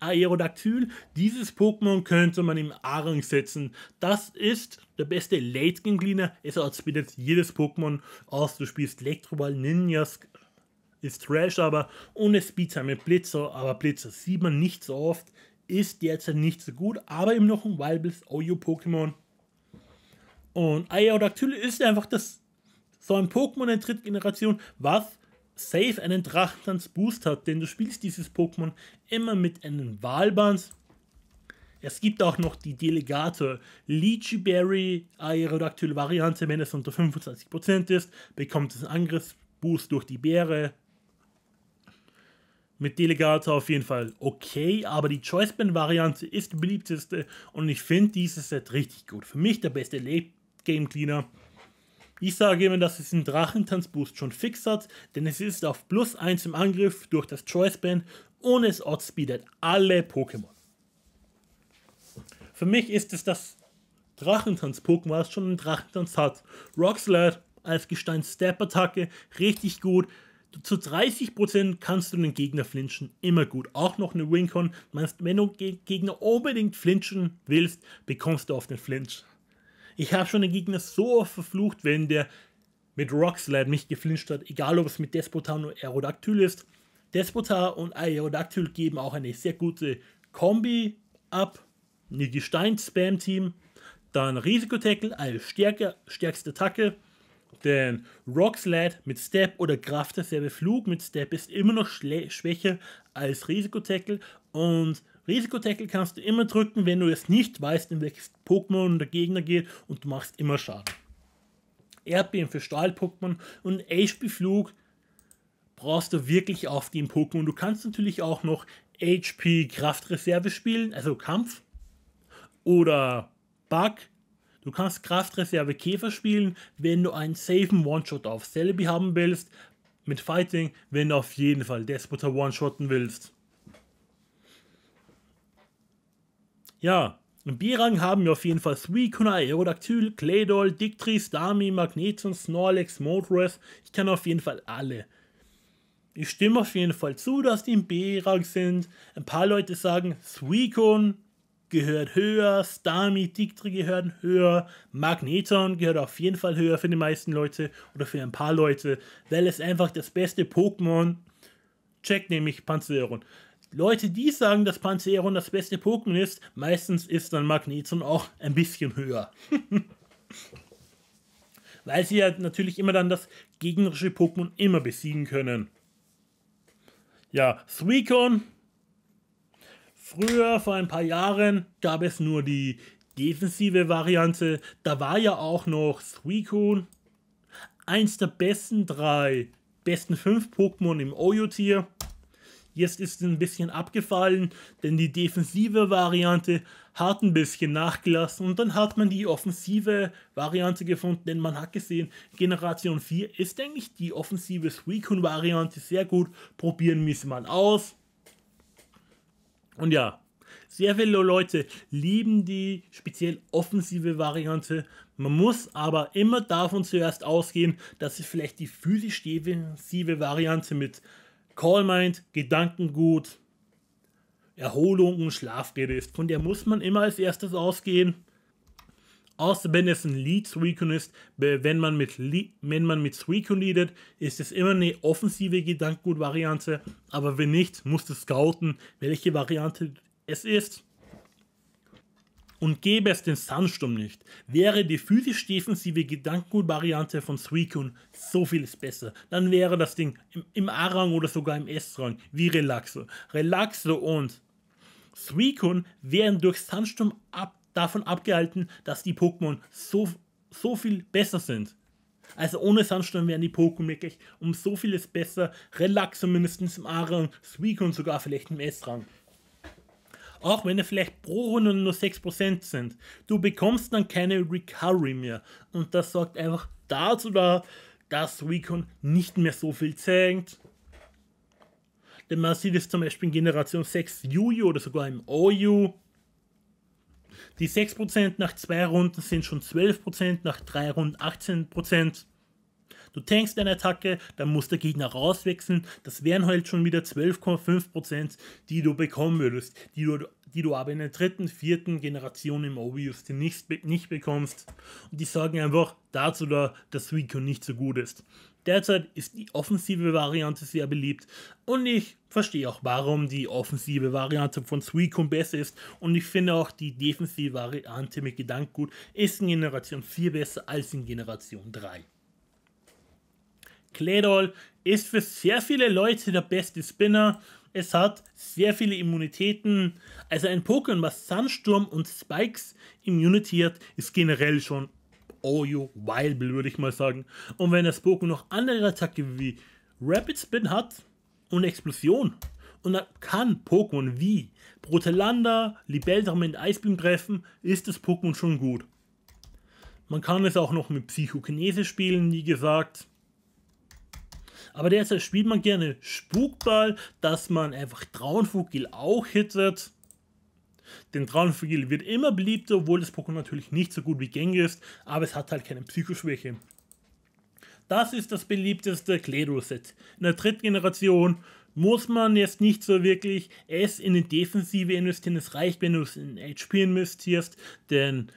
Aerodactyl. Dieses Pokémon könnte man im Arank setzen. Das ist der beste Late Game Cleaner. Es outspittet jedes Pokémon aus. Du spielst Elektroball, Ninjas, ist Trash, aber ohne Speedtime mit Blitzer. Aber Blitzer sieht man nicht so oft. Ist derzeit nicht so gut, aber eben noch ein Wildblitz Oyo Pokémon. Und Aerodactyl ist einfach das so ein Pokémon der dritten Generation, was safe einen Drachtanz-Boost hat, denn du spielst dieses Pokémon immer mit einem Wahlband. Es gibt auch noch die Delegator Lychee Berry, aerodactyl ah, Variante, wenn es unter 25% ist, bekommt es einen Angriffsboost durch die Beere. Mit Delegator auf jeden Fall okay, aber die Choice Band Variante ist die beliebteste und ich finde dieses Set richtig gut. Für mich der beste Late Game Cleaner ich sage immer, dass es den Drachentanzboost schon fix hat, denn es ist auf plus 1 im Angriff durch das Choice-Band und es outspeedet alle Pokémon. Für mich ist es das Drachentanz-Pokémon, was schon einen Drachentanz hat. Rockslide als Gestein-Step-Attacke, richtig gut. Zu 30% kannst du den Gegner flinchen, immer gut. Auch noch eine Wincon. Wenn du Gegner unbedingt flinchen willst, bekommst du auf den Flinch. Ich habe schon den Gegner so oft verflucht, wenn der mit Rockslide mich geflincht hat, egal ob es mit Despotar oder Aerodactyl ist. Despotar und Aerodactyl geben auch eine sehr gute Kombi ab. Niki Stein, Spam-Team. Dann Risikotackle als stärke, stärkste Attacke. Denn Rockslide mit Step oder Kraft derselbe Flug mit Step ist immer noch schwächer als Risikotackle. Und Risikotackle kannst du immer drücken, wenn du es nicht weißt, in welches Pokémon der Gegner geht und du machst immer Schaden. Erdbeben für Stahl-Pokémon und HP-Flug brauchst du wirklich auf den Pokémon. Du kannst natürlich auch noch HP Kraftreserve spielen, also Kampf oder Bug. Du kannst Kraftreserve Käfer spielen, wenn du einen safen One-Shot auf Celebi haben willst. Mit Fighting, wenn du auf jeden Fall Despoter One-Shotten willst. Ja, im B-Rang haben wir auf jeden Fall Suicune, Aerodactyl, Claydol, Dictris, Dami, Magneton, Snorlax, Motorath. Ich kenne auf jeden Fall alle. Ich stimme auf jeden Fall zu, dass die im B-Rang sind. Ein paar Leute sagen, Suicune gehört höher, Stami, Dictri gehören höher, Magneton gehört auf jeden Fall höher für die meisten Leute oder für ein paar Leute, weil es einfach das beste Pokémon checkt, nämlich Panzerion, Leute, die sagen, dass Panzeron das beste Pokémon ist, meistens ist dann Magneton auch ein bisschen höher. Weil sie ja natürlich immer dann das gegnerische Pokémon immer besiegen können. Ja, Suicon. Früher, vor ein paar Jahren, gab es nur die defensive Variante. Da war ja auch noch Suicon. Eins der besten drei, besten fünf Pokémon im Oyo-Tier. Jetzt ist es ein bisschen abgefallen, denn die defensive Variante hat ein bisschen nachgelassen und dann hat man die offensive Variante gefunden, denn man hat gesehen, Generation 4 ist eigentlich die offensive Suicune-Variante sehr gut, probieren müssen man aus. Und ja, sehr viele Leute lieben die speziell offensive Variante. Man muss aber immer davon zuerst ausgehen, dass es vielleicht die physisch defensive Variante mit Call meint Gedankengut, Erholung und Schlafrede ist. Von der muss man immer als erstes ausgehen. Außer wenn es ein Lead Suicune ist, wenn man mit, Le wenn man mit Suicune leadet, ist es immer eine offensive Gedankengut-Variante. Aber wenn nicht, musst du scouten, welche Variante es ist und gäbe es den Sandsturm nicht, wäre die physisch defensive Gedankengut-Variante von Suicune so vieles besser. Dann wäre das Ding im, im A-Rang oder sogar im S-Rang, wie Relaxo. Relaxo und Suicune wären durch Sandsturm ab, davon abgehalten, dass die Pokémon so, so viel besser sind. Also ohne Sandsturm wären die Pokémon wirklich um so vieles besser. Relaxo mindestens im A-Rang, Suicune sogar vielleicht im S-Rang auch wenn es vielleicht pro Runde nur 6% sind. Du bekommst dann keine Recovery mehr. Und das sorgt einfach dazu da, dass Recon nicht mehr so viel zählt. Denn man sieht es zum Beispiel in Generation 6 UU oder sogar im OU. Die 6% nach 2 Runden sind schon 12%, nach 3 Runden 18%. Du tankst eine Attacke, dann muss der Gegner rauswechseln. Das wären halt schon wieder 12,5%, die du bekommen würdest, die du, die du aber in der dritten, vierten Generation im Obvious nicht, nicht bekommst. Und die sagen einfach dazu da, dass Suicune nicht so gut ist. Derzeit ist die offensive Variante sehr beliebt und ich verstehe auch, warum die offensive Variante von Suicune besser ist und ich finde auch die defensive Variante mit Gedankengut ist in Generation 4 besser als in Generation 3. Kledol ist für sehr viele Leute der beste Spinner. Es hat sehr viele Immunitäten. Also ein Pokémon, was Sandsturm und Spikes immunitiert, ist generell schon Oyo oh, Wildbill, würde ich mal sagen. Und wenn das Pokémon noch andere Attacke wie Rapid Spin hat und Explosion, und dann kann Pokémon wie Protelanda, Libeldrum und Eisbeam treffen, ist das Pokémon schon gut. Man kann es auch noch mit Psychokinese spielen, wie gesagt. Aber derzeit spielt man gerne Spukball, dass man einfach Traunvogel auch hittet. Denn Traunvogel wird immer beliebter, obwohl das Pokémon natürlich nicht so gut wie Gang ist, aber es hat halt keine Psychoschwäche. Das ist das beliebteste Kledo-Set. In der dritten Generation muss man jetzt nicht so wirklich es in die Defensive investieren. Es reicht, wenn du es in HP investierst, denn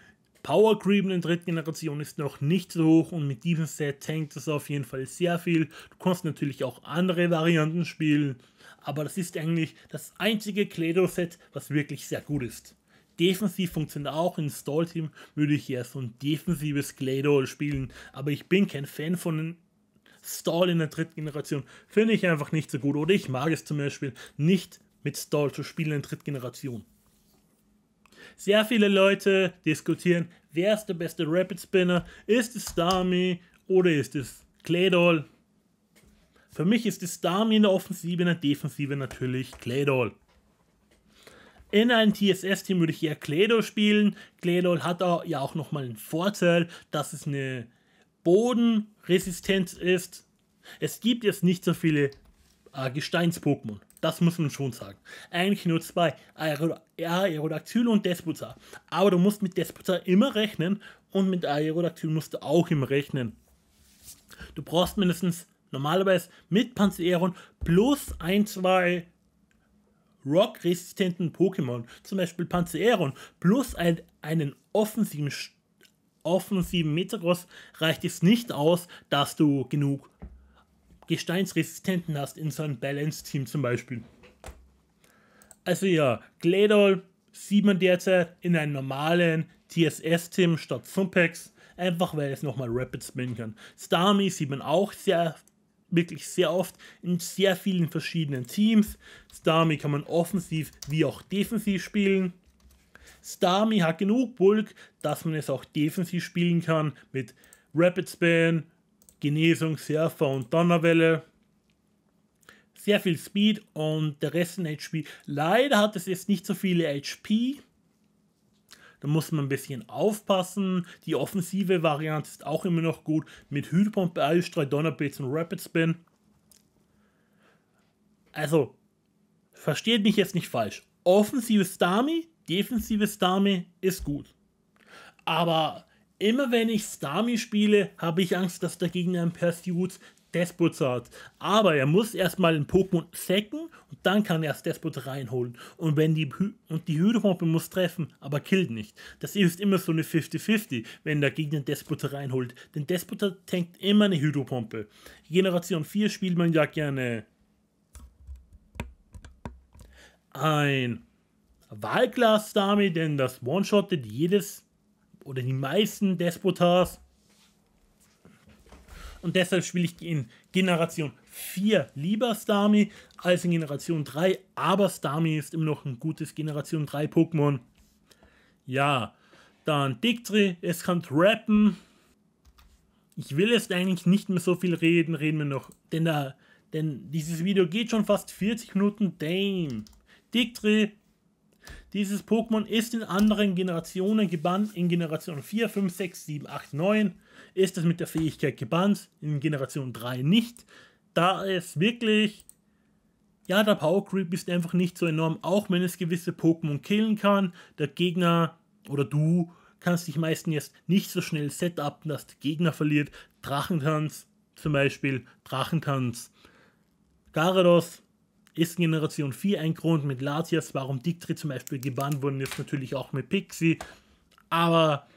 Power Creepen in der dritten Generation ist noch nicht so hoch und mit diesem Set tankt es auf jeden Fall sehr viel. Du kannst natürlich auch andere Varianten spielen, aber das ist eigentlich das einzige Kledo-Set, was wirklich sehr gut ist. Defensiv funktioniert auch, in Stall Team würde ich eher so ein defensives Kledo spielen, aber ich bin kein Fan von Stall in der dritten Generation. Finde ich einfach nicht so gut oder ich mag es zum Beispiel nicht mit Stall zu spielen in der dritten Generation. Sehr viele Leute diskutieren, wer ist der beste Rapid Spinner? Ist es Stami oder ist es Claydol? Für mich ist es Stami in der Offensive, in der Defensive natürlich Claydol. In einem TSS-Team würde ich eher Claydol spielen. Claydol hat auch, ja auch nochmal einen Vorteil, dass es eine Bodenresistenz ist. Es gibt jetzt nicht so viele äh, Gesteins-Pokémon. Das muss man schon sagen. Eigentlich nur zwei, Aerodactyl und Desputa. Aber du musst mit Desputa immer rechnen und mit Aerodactyl musst du auch immer rechnen. Du brauchst mindestens normalerweise mit Panzereon plus ein, zwei Rock-resistenten Pokémon, zum Beispiel Panzereon, plus ein, einen offensiven, offensiven Metagross reicht es nicht aus, dass du genug gesteinsresistenten hast in so einem Balance-Team zum Beispiel. Also ja, Gladol sieht man derzeit in einem normalen TSS-Team statt Zumpex, einfach weil es nochmal Rapid spinnen kann. Starmie sieht man auch sehr, wirklich sehr oft in sehr vielen verschiedenen Teams. Starmie kann man offensiv wie auch defensiv spielen. Starmie hat genug Bulk, dass man es auch defensiv spielen kann mit Rapid Spin, Genesung, Surfer und Donnerwelle. Sehr viel Speed und der Rest in HP. Leider hat es jetzt nicht so viele HP. Da muss man ein bisschen aufpassen. Die offensive Variante ist auch immer noch gut. Mit Hydropumpe, Eisstreu, Donnerblitz und Rapid Spin. Also, versteht mich jetzt nicht falsch. Offensives Dummy, defensives Dummy ist gut. Aber Immer wenn ich Stami spiele, habe ich Angst, dass der Gegner ein Pursuit Despot hat. Aber er muss erstmal den Pokémon sacken und dann kann er das Despot reinholen. Und wenn die Hy und die Hydropompe muss treffen, aber killt nicht. Das ist immer so eine 50-50, wenn der Gegner Despot reinholt. Denn Despot tankt immer eine Hydro-Pompe. Generation 4 spielt man ja gerne ein Wahlglas Stami, denn das One-Shottet jedes oder die meisten Despotas. Und deshalb spiele ich in Generation 4 lieber Starmie als in Generation 3. Aber Starmie ist immer noch ein gutes Generation 3 Pokémon. Ja, dann Dictry, es kann rappen. Ich will jetzt eigentlich nicht mehr so viel reden, reden wir noch. Denn, da, denn dieses Video geht schon fast 40 Minuten. Dame. Dictry dieses Pokémon ist in anderen Generationen gebannt. In Generation 4, 5, 6, 7, 8, 9 ist es mit der Fähigkeit gebannt. In Generation 3 nicht. Da es wirklich. Ja, der Power Creep ist einfach nicht so enorm, auch wenn es gewisse Pokémon killen kann. Der Gegner oder du kannst dich meistens jetzt nicht so schnell setupen, dass der Gegner verliert. Drachentanz zum Beispiel, Drachentanz, Garados, ist in Generation 4 ein Grund mit Latias, warum Diktri zum Beispiel gebannt wurden, jetzt natürlich auch mit Pixie. Aber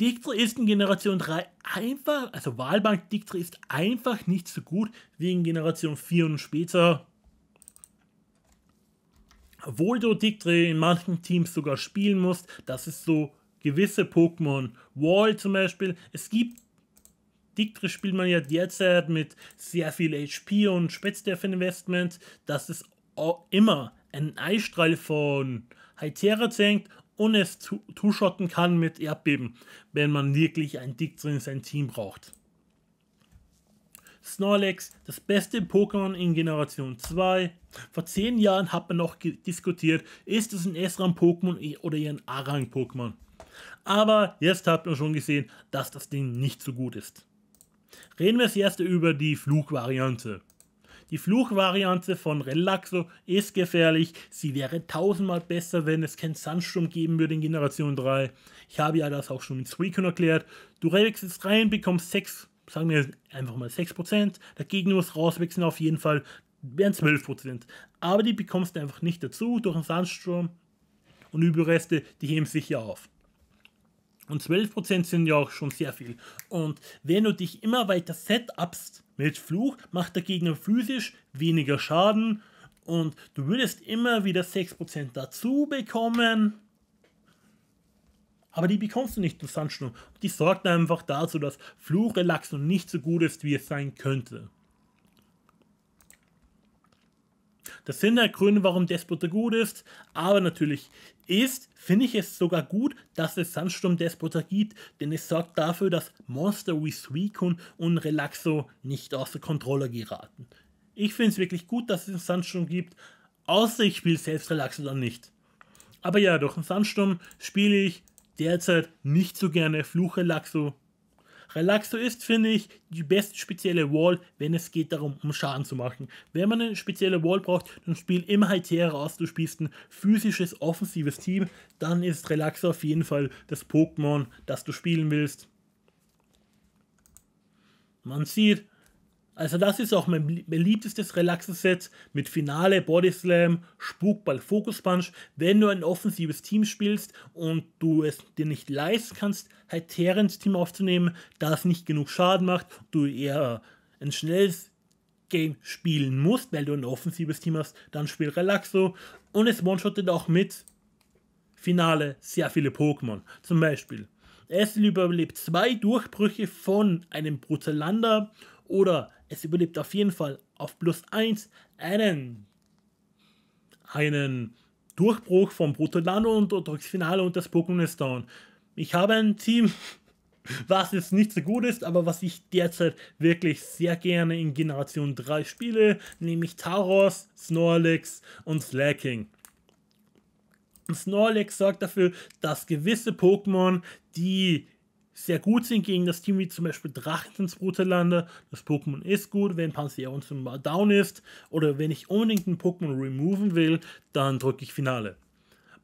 Diktri ist in Generation 3 einfach, also Wahlbank Diktri ist einfach nicht so gut wie in Generation 4 und später. Obwohl du Diktri in manchen Teams sogar spielen musst, das ist so gewisse Pokémon. Wall zum Beispiel. Es gibt Dictre spielt man ja derzeit mit sehr viel HP und Spätstaff Investment, dass es auch immer einen Eistrahl von Hytera zählt und es zuschotten kann mit Erdbeben, wenn man wirklich ein Dictre in sein Team braucht. Snorlax, das beste Pokémon in Generation 2. Vor 10 Jahren hat man noch diskutiert, ist es ein S-Rang-Pokémon oder eher ein A-Rang-Pokémon. Aber jetzt hat man schon gesehen, dass das Ding nicht so gut ist. Reden wir zuerst über die Flugvariante. Die Fluchvariante von Relaxo ist gefährlich. Sie wäre tausendmal besser, wenn es keinen Sandsturm geben würde in Generation 3. Ich habe ja das auch schon mit Suicune erklärt. Du wechselst rein, bekommst 6, sagen wir einfach mal 6%. Dagegen Gegner muss rauswechseln auf jeden Fall, wären 12%. Aber die bekommst du einfach nicht dazu durch einen Sandsturm. Und Überreste, die heben sich ja auf. Und 12% sind ja auch schon sehr viel. Und wenn du dich immer weiter setupst mit Fluch, macht der Gegner physisch weniger Schaden. Und du würdest immer wieder 6% dazu bekommen. Aber die bekommst du nicht durch Sandsturm. Die sorgt einfach dazu, dass Fluch relaxt und nicht so gut ist, wie es sein könnte. Das sind ja halt Gründe, warum Despoter gut ist, aber natürlich ist, finde ich es sogar gut, dass es Sandsturm Despoter gibt, denn es sorgt dafür, dass Monster wie Suicune und Relaxo nicht außer Kontrolle geraten. Ich finde es wirklich gut, dass es einen Sandsturm gibt, außer ich spiele selbst Relaxo dann nicht. Aber ja, durch einen Sandsturm spiele ich derzeit nicht so gerne Fluch Relaxo Relaxo ist, finde ich, die beste spezielle Wall, wenn es geht darum, um Schaden zu machen. Wenn man eine spezielle Wall braucht, dann spiel immer Hytera raus, du spielst ein physisches, offensives Team, dann ist Relaxo auf jeden Fall das Pokémon, das du spielen willst. Man sieht, also das ist auch mein beliebtestes Relaxes-Set mit Finale, Body Slam, Spukball, Focus Punch. Wenn du ein offensives Team spielst und du es dir nicht leisten kannst, halt Team aufzunehmen, da es nicht genug Schaden macht, du eher ein schnelles Game spielen musst, weil du ein offensives Team hast, dann spiel Relaxo. Und es one-shottet auch mit Finale sehr viele Pokémon. Zum Beispiel, Essel überlebt zwei Durchbrüche von einem Brutalander oder es überlebt auf jeden Fall auf plus 1 einen, einen Durchbruch vom Brutolano und durchs Finale und das Pokémon ist down. Ich habe ein Team, was jetzt nicht so gut ist, aber was ich derzeit wirklich sehr gerne in Generation 3 spiele, nämlich Taros, Snorlax und Slaking. Snorlax sorgt dafür, dass gewisse Pokémon, die sehr gut sind gegen das Team wie zum Beispiel Drachensbrutelande. Das Pokémon ist gut, wenn Panzeon zum Mal down ist oder wenn ich unbedingt ein Pokémon removen will, dann drücke ich Finale.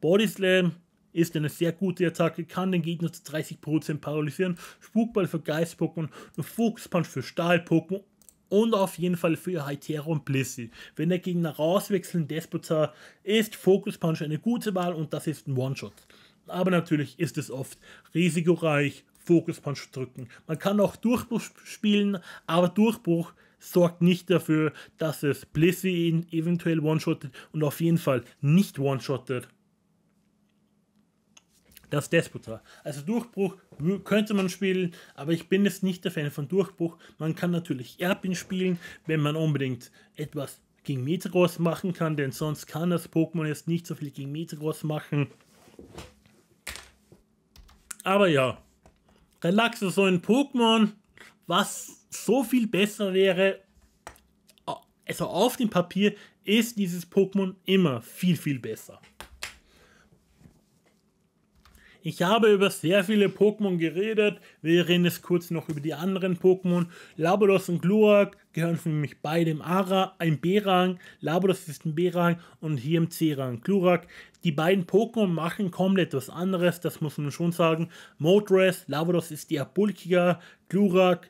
Body Slam ist eine sehr gute Attacke, kann den Gegner zu 30% paralysieren, Spukball für Geist-Pokémon, Fuchspunch für Stahl-Pokémon und auf jeden Fall für Hytera und Blissey. Wenn der Gegner rauswechseln Despotar ist Focus Punch eine gute Wahl und das ist ein One-Shot. Aber natürlich ist es oft risikoreich Focus Punch drücken. Man kann auch Durchbruch spielen, aber Durchbruch sorgt nicht dafür, dass es Blissey ihn eventuell one-shottet und auf jeden Fall nicht one-shottet. Das Despota. Also Durchbruch könnte man spielen, aber ich bin jetzt nicht der Fan von Durchbruch. Man kann natürlich Erpin spielen, wenn man unbedingt etwas gegen Metagross machen kann, denn sonst kann das Pokémon jetzt nicht so viel gegen Metagross machen. Aber ja, Relax ist so ein Pokémon, was so viel besser wäre, also auf dem Papier ist dieses Pokémon immer viel, viel besser. Ich habe über sehr viele Pokémon geredet. Wir reden jetzt kurz noch über die anderen Pokémon. Labrados und Glurak gehören für mich beide im A-Rang, ein B-Rang. Labrados ist ein B-Rang und hier im C-Rang. Glurak die beiden Pokémon machen komplett was anderes, das muss man schon sagen. Modress, Lavados ist eher bulkiger, Glurak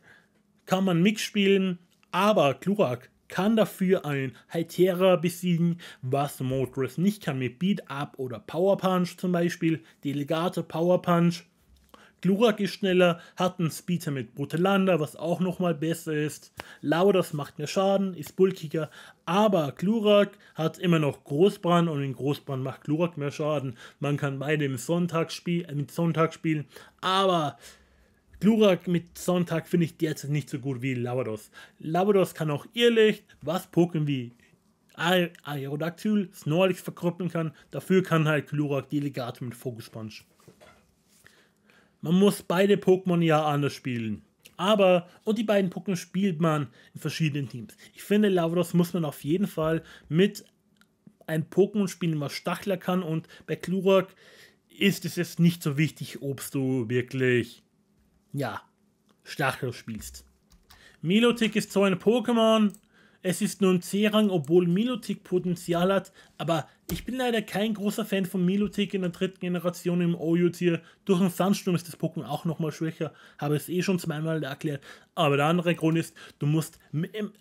kann man mix spielen, aber Glurak kann dafür ein Hytera besiegen, was Modress nicht kann mit Beat Up oder Power Punch zum Beispiel, Delegate Power Punch. Glurak ist schneller, hat einen Speeder mit Brutalanda, was auch nochmal besser ist. Laudas macht mehr Schaden, ist bulkiger, aber Glurak hat immer noch Großbrand und in Großbrand macht Glurak mehr Schaden. Man kann beide im Sonntagsspiel, äh, mit Sonntag spielen, aber Glurak mit Sonntag finde ich derzeit nicht so gut wie Lavados. Lavados kann auch Irrlicht, was Pokémon wie Aerodactyl, Snorlax verkrüppeln kann. Dafür kann halt Glurak Delegate mit Fokus Punch. Man muss beide Pokémon ja anders spielen. Aber, und die beiden Pokémon spielt man in verschiedenen Teams. Ich finde, Lavros muss man auf jeden Fall mit einem Pokémon spielen, was Stachler kann. Und bei Klurak ist es jetzt nicht so wichtig, ob du wirklich, ja, Stachler spielst. Milotic ist so ein Pokémon. Es ist nur ein C-Rang, obwohl Milotic Potenzial hat, aber ich bin leider kein großer Fan von Milotic in der dritten Generation im OU-Tier. Durch den Sandsturm ist das Pokémon auch nochmal schwächer. Habe es eh schon zweimal erklärt. Aber der andere Grund ist, du musst,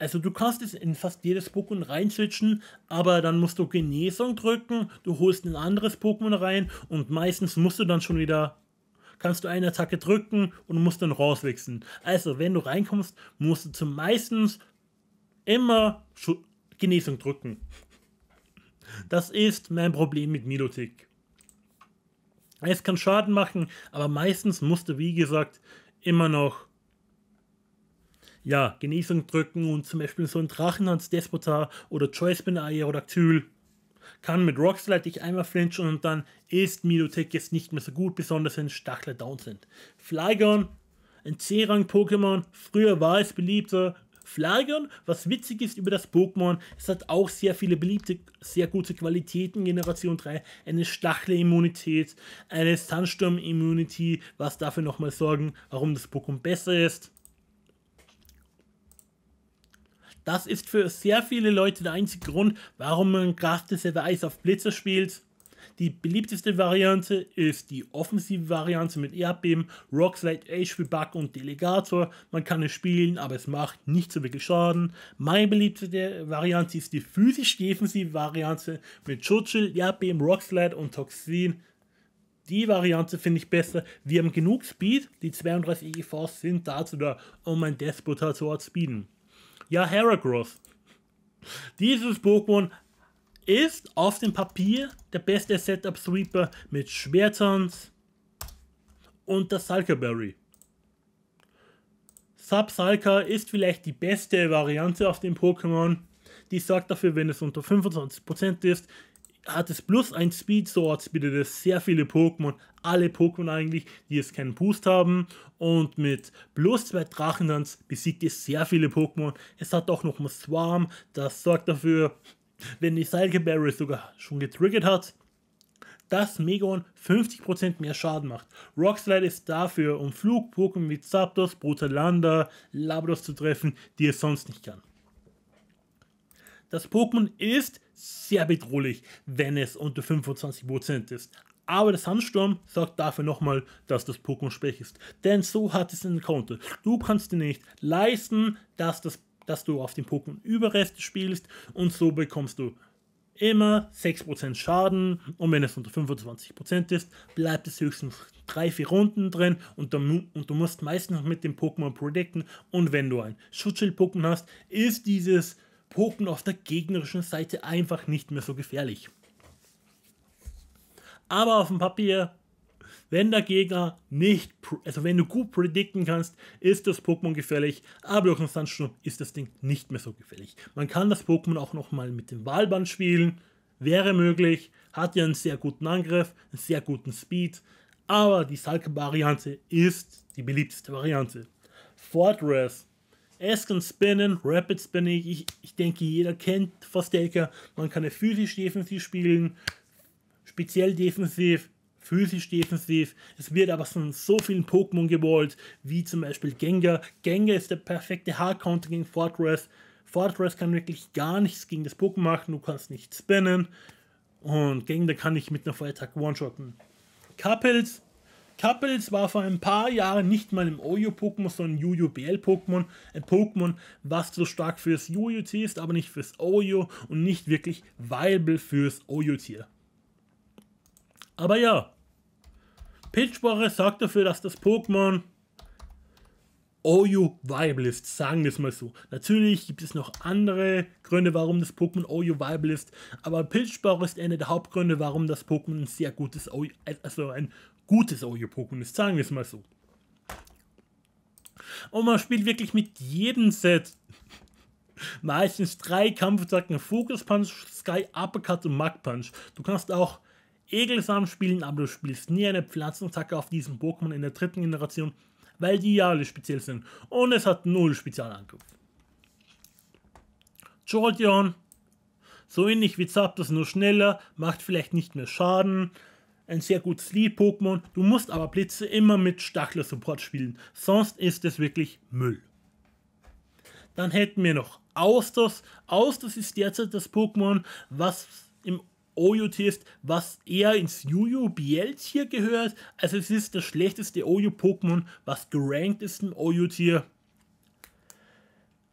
also du kannst es in fast jedes Pokémon reinswitchen, aber dann musst du Genesung drücken, du holst ein anderes Pokémon rein und meistens musst du dann schon wieder kannst du eine Attacke drücken und musst dann rauswechseln. Also, wenn du reinkommst, musst du zum meistens immer Genesung drücken. Das ist mein Problem mit Milotic. Es kann Schaden machen, aber meistens musst du, wie gesagt, immer noch ja, Genesung drücken und zum Beispiel so ein Drachenhans Despotar oder Choice Benaier oder Aktyl kann mit Rockslide dich einmal flinchen und dann ist Milotic jetzt nicht mehr so gut, besonders wenn Stachler down sind. Flygon, ein C-Rang-Pokémon, früher war es beliebter, Flareon, was witzig ist über das Pokémon, es hat auch sehr viele beliebte, sehr gute Qualitäten, Generation 3, eine Stachelimmunität, eine Sandsturm-Immunity, was dafür nochmal sorgen, warum das Pokémon besser ist. Das ist für sehr viele Leute der einzige Grund, warum man Gratis Eis auf Blitzer spielt. Die beliebteste Variante ist die offensive Variante mit Erdbeben, Rockslide, HP-Bug und Delegator. Man kann es spielen, aber es macht nicht so wirklich Schaden. Meine beliebteste Variante ist die physisch-defensive Variante mit Churchill, Erdbeben, Rockslide und Toxin. Die Variante finde ich besser. Wir haben genug Speed. Die 32 EGVs sind dazu da, um ein Despotar zu outspeeden. Ja, Heracross. Dieses Pokémon ist auf dem Papier der beste Setup Sweeper mit Schwertern und der Salkerberry. Subsalker ist vielleicht die beste Variante auf dem Pokémon. Die sorgt dafür, wenn es unter 25% ist, hat es plus ein Speed Sword, bietet es sehr viele Pokémon, alle Pokémon eigentlich, die es keinen Boost haben. Und mit plus zwei Drachendanz besiegt es sehr viele Pokémon. Es hat auch noch mal Swarm, das sorgt dafür, wenn die Sidekick Barrel sogar schon getriggert hat, dass Megon 50% mehr Schaden macht. Rockslide ist dafür, um Flugpokémon wie Zapdos, Brutalanda, Labrador zu treffen, die es sonst nicht kann. Das Pokémon ist sehr bedrohlich, wenn es unter 25% ist. Aber der Sandsturm sorgt dafür nochmal, dass das Pokémon schwäch ist. Denn so hat es einen Counter. Du kannst dir nicht leisten, dass das dass du auf den Pokémon Überreste spielst und so bekommst du immer 6% Schaden und wenn es unter 25% ist, bleibt es höchstens 3-4 Runden drin und, dann, und du musst meistens mit dem Pokémon predikten und wenn du ein Schutzschild-Pokémon hast, ist dieses Pokémon auf der gegnerischen Seite einfach nicht mehr so gefährlich. Aber auf dem Papier wenn der Gegner nicht, also wenn du gut predikten kannst, ist das Pokémon gefährlich, aber durch den Sandsturm ist das Ding nicht mehr so gefährlich. Man kann das Pokémon auch nochmal mit dem Wahlband spielen, wäre möglich, hat ja einen sehr guten Angriff, einen sehr guten Speed, aber die Salke-Variante ist die beliebteste Variante. Fortress. Es kann spinnen, Rapid Spinning, ich, ich denke jeder kennt Verstaker, man kann ja physisch defensiv spielen, speziell defensiv, physisch defensiv. Es wird aber von so vielen Pokémon gewollt, wie zum Beispiel Gengar. Gengar ist der perfekte Hardcounter gegen Fortress. Fortress kann wirklich gar nichts gegen das Pokémon machen, du kannst nicht spinnen. Und Gengar kann ich mit einer Feuerattack one-shotten. Couples. Kappels war vor ein paar Jahren nicht mal im Oyo-Pokémon, sondern Yu-Yu-BL-Pokémon. Ein Pokémon, was so stark fürs yu tier ist, aber nicht fürs Oyo und nicht wirklich viable fürs Oyo-Tier. Aber ja, Pitchwoche sorgt dafür, dass das Pokémon Oyo viable ist, sagen wir es mal so. Natürlich gibt es noch andere Gründe, warum das Pokémon Oyo viable ist, aber Pilchbar ist einer der Hauptgründe, warum das Pokémon ein sehr gutes Oyo, also ein gutes Oyo-Pokémon ist, sagen wir es mal so. Und man spielt wirklich mit jedem Set meistens drei Kampfattacken, Focus Punch, Sky Uppercut und Mug Punch. Du kannst auch Ekelsamen spielen, aber du spielst nie eine Pflanzenattacke auf diesen Pokémon in der dritten Generation, weil die ja alle speziell sind. Und es hat null Spezialangriff. Jolteon, so ähnlich wie Zapdos, nur schneller, macht vielleicht nicht mehr Schaden. Ein sehr gutes Lead-Pokémon. Du musst aber Blitze immer mit Stachler-Support spielen, sonst ist es wirklich Müll. Dann hätten wir noch Austos. Austos ist derzeit das Pokémon, was Ojo test was eher ins Juju Biel-Tier gehört. Also es ist das schlechteste Ojo-Pokémon, was gerankt ist im Ojo-Tier.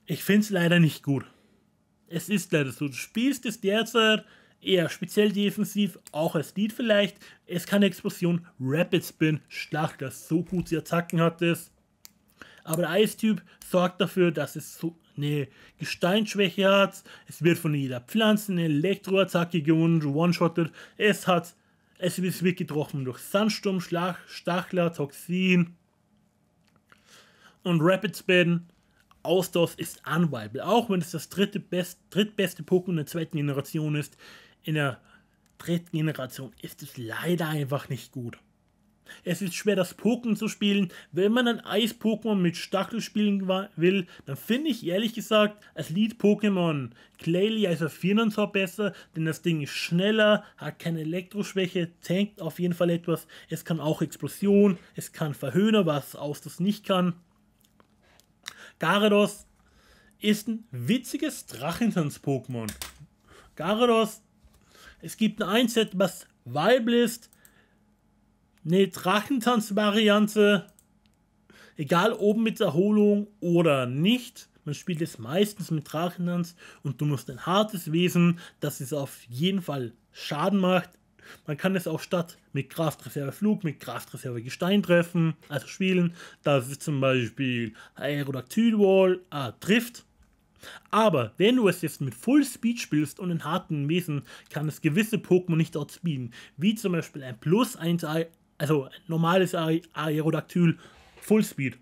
Ich finde es leider nicht gut. Es ist leider so. Du spielst es derzeit eher speziell defensiv, auch als Lead vielleicht. Es kann Explosion, Rapid Spin, Schlag, das so gut sie Attacken hat es. Aber der Eistyp sorgt dafür, dass es so eine Gesteinsschwäche hat, es wird von jeder Pflanze eine Elektroattacke gewonnen, one shotted es hat, es wird getroffen durch Sandsturm, Schlag, Stachler, Toxin und Rapid Spin. Austausch ist unviable, auch wenn es das dritte best, drittbeste Pokémon der zweiten Generation ist. In der dritten Generation ist es leider einfach nicht gut. Es ist schwer, das Pokémon zu spielen. Wenn man ein Eis-Pokémon mit Stachel spielen will, dann finde ich ehrlich gesagt als Lead-Pokémon Claylee als Viererntor besser, denn das Ding ist schneller, hat keine Elektroschwäche, tankt auf jeden Fall etwas. Es kann auch Explosion, es kann Verhöhner, was Austus nicht kann. Garados ist ein witziges drachentanz pokémon Garados, es gibt ein Set, was Weibel ist, eine Drachentanz-Variante. Egal oben mit Erholung oder nicht. Man spielt es meistens mit Drachentanz und du musst ein hartes Wesen, das es auf jeden Fall Schaden macht. Man kann es auch statt mit Kraftreserve Flug, mit Kraftreserve Gestein treffen, also spielen. Das ist zum Beispiel Aerodactyl Wall, ah, trifft. Aber wenn du es jetzt mit Full Speed spielst und in harten Wesen, kann es gewisse Pokémon nicht outspeeden, wie zum Beispiel ein Plus 1 also normales Aerodactyl Fullspeed.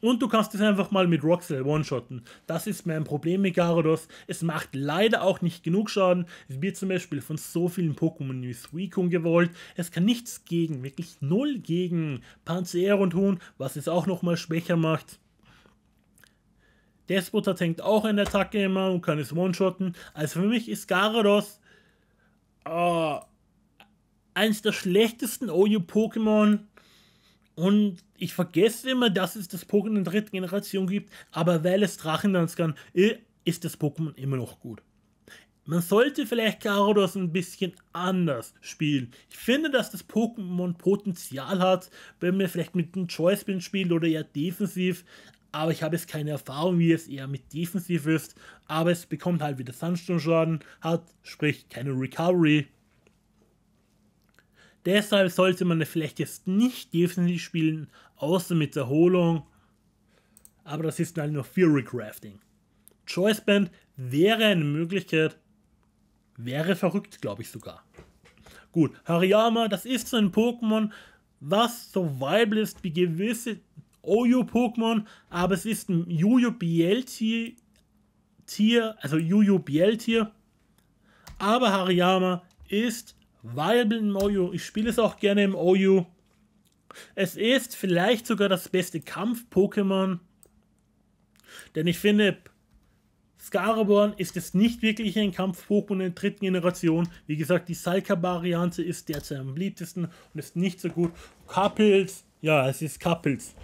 Und du kannst es einfach mal mit Roxel one-shotten. Das ist mein Problem mit Garados. Es macht leider auch nicht genug Schaden. Es wird zum Beispiel von so vielen Pokémon wie Suicune gewollt. Es kann nichts gegen, wirklich null gegen Panzer Panzeron tun, was es auch nochmal schwächer macht. Despoter tankt auch eine Attacke immer und kann es one-shotten. Also für mich ist Garados... Uh, eines der schlechtesten OU-Pokémon. Und ich vergesse immer, dass es das Pokémon in der dritten Generation gibt, aber weil es Drachendanz kann, äh, ist das Pokémon immer noch gut. Man sollte vielleicht Gyarados ein bisschen anders spielen. Ich finde, dass das Pokémon Potenzial hat, wenn man vielleicht mit einem Choice-Bin spielt oder eher defensiv. Aber ich habe jetzt keine Erfahrung, wie es eher mit defensiv ist. Aber es bekommt halt wieder Sandsturmschaden, hat sprich keine Recovery. Deshalb sollte man vielleicht jetzt nicht defensiv spielen, außer mit Erholung. Aber das ist halt nur Fury Crafting. Choice Band wäre eine Möglichkeit. Wäre verrückt, glaube ich sogar. Gut, Hariyama, das ist so ein Pokémon, was so survival ist wie gewisse Oyo-Pokémon, aber es ist ein Yuyu-Biel-Tier, also Yuyu-Biel-Tier. Aber Hariyama ist Viable im OU. Ich spiele es auch gerne im OU. Es ist vielleicht sogar das beste Kampf-Pokémon. Denn ich finde, Scaraborn ist jetzt nicht wirklich ein Kampf-Pokémon der dritten Generation. Wie gesagt, die Salka-Variante ist derzeit am beliebtesten und ist nicht so gut. Couples, ja, es ist Couples.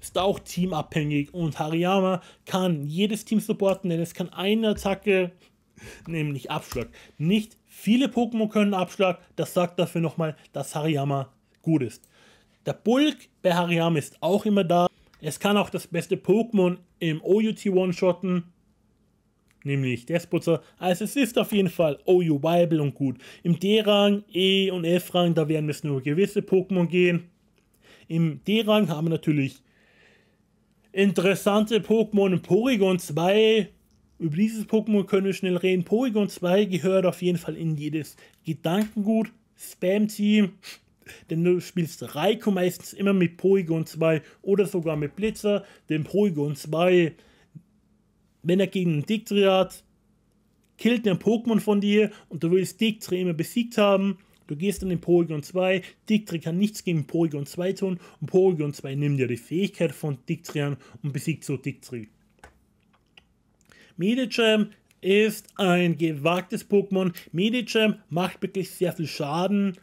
Ist auch teamabhängig und Hariyama kann jedes Team supporten, denn es kann eine Attacke, nämlich Abschlag, nicht Viele Pokémon können Abschlag, das sagt dafür nochmal, dass Hariyama gut ist. Der Bulk bei Hariyama ist auch immer da. Es kann auch das beste Pokémon im OUT One-Shotten, nämlich Despotzer. Also es ist auf jeden Fall OU Weibel und gut. Im D-Rang, E und F-Rang, da werden es nur gewisse Pokémon gehen. Im D-Rang haben wir natürlich interessante Pokémon im Porygon 2, über dieses Pokémon können wir schnell reden. Polygon 2 gehört auf jeden Fall in jedes Gedankengut. Spam team denn du spielst Raiko meistens immer mit Polygon 2 oder sogar mit Blitzer. Denn Polygon 2, wenn er gegen einen Diktri hat, killt ein Pokémon von dir und du willst Diktri immer besiegt haben. Du gehst in den Polygon 2, Diktri kann nichts gegen Polygon 2 tun und Polygon 2 nimmt dir die Fähigkeit von Diktri an und besiegt so Diktri. Medicham ist ein gewagtes Pokémon. Medicham macht wirklich sehr viel Schaden,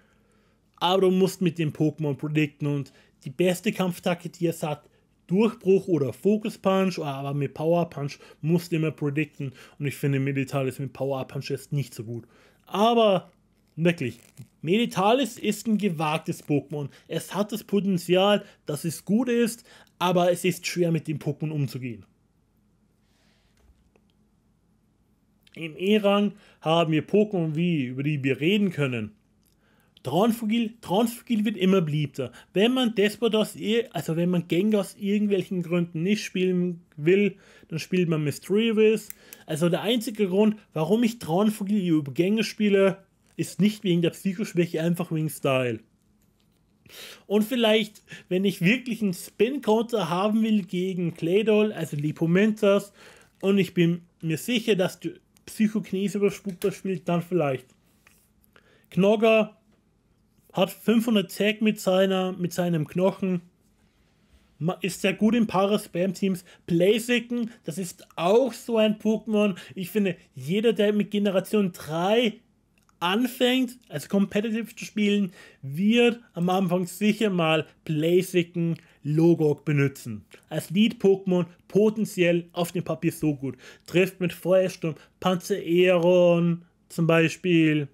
aber du musst mit dem Pokémon predikten und die beste Kampftacke, die es hat, Durchbruch oder Focus Punch, aber mit Power Punch musst du immer predikten und ich finde Meditalis mit Power Punch ist nicht so gut. Aber wirklich, Meditalis ist ein gewagtes Pokémon. Es hat das Potenzial, dass es gut ist, aber es ist schwer mit dem Pokémon umzugehen. Im E-Rang haben wir Pokémon wie, über die wir reden können. Traunfugil, Traunfugil wird immer beliebter. Wenn man Despotos, also wenn man Gengar aus irgendwelchen Gründen nicht spielen will, dann spielt man Mysterious. Also der einzige Grund, warum ich Traunfugil über Gengar spiele, ist nicht wegen der Psychoschwäche, einfach wegen Style. Und vielleicht, wenn ich wirklich einen Spin-Counter haben will gegen Claydol, also Lipomentas, und ich bin mir sicher, dass du Psychokinese oder Sputter spielt, dann vielleicht. Knogger hat 500 Tag mit, seiner, mit seinem Knochen. Ist sehr gut in paraspam teams Playsicken, das ist auch so ein Pokémon. Ich finde, jeder, der mit Generation 3 anfängt, also competitive zu spielen, wird am Anfang sicher mal Playsicken Logok benutzen. Als Lead-Pokémon potenziell auf dem Papier so gut. Trifft mit Feuersturm, Panzereron zum Beispiel.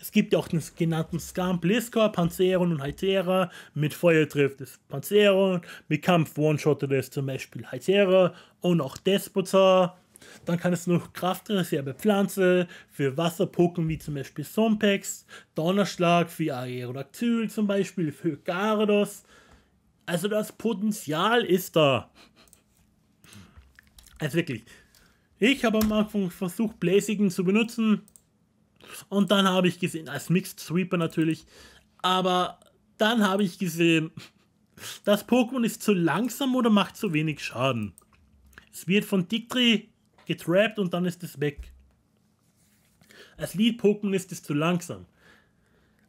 Es gibt ja auch den genannten Scam Blisker, Panzeron und Hytera. Mit Feuer trifft es Panzeron, mit Kampf one-shottet es zum Beispiel Hytera und auch Despotar. Dann kann es noch Kraftreserve Pflanze für Wasser-Pokémon wie zum Beispiel Sompex, Donnerschlag für Aerodactyl zum Beispiel, für Gyarados also das Potenzial ist da. Also wirklich. Ich habe am Anfang versucht, Blaziken zu benutzen. Und dann habe ich gesehen, als Mixed Sweeper natürlich. Aber dann habe ich gesehen, das Pokémon ist zu langsam oder macht zu wenig Schaden. Es wird von Dictri getrappt und dann ist es weg. Als Lead-Pokémon ist es zu langsam.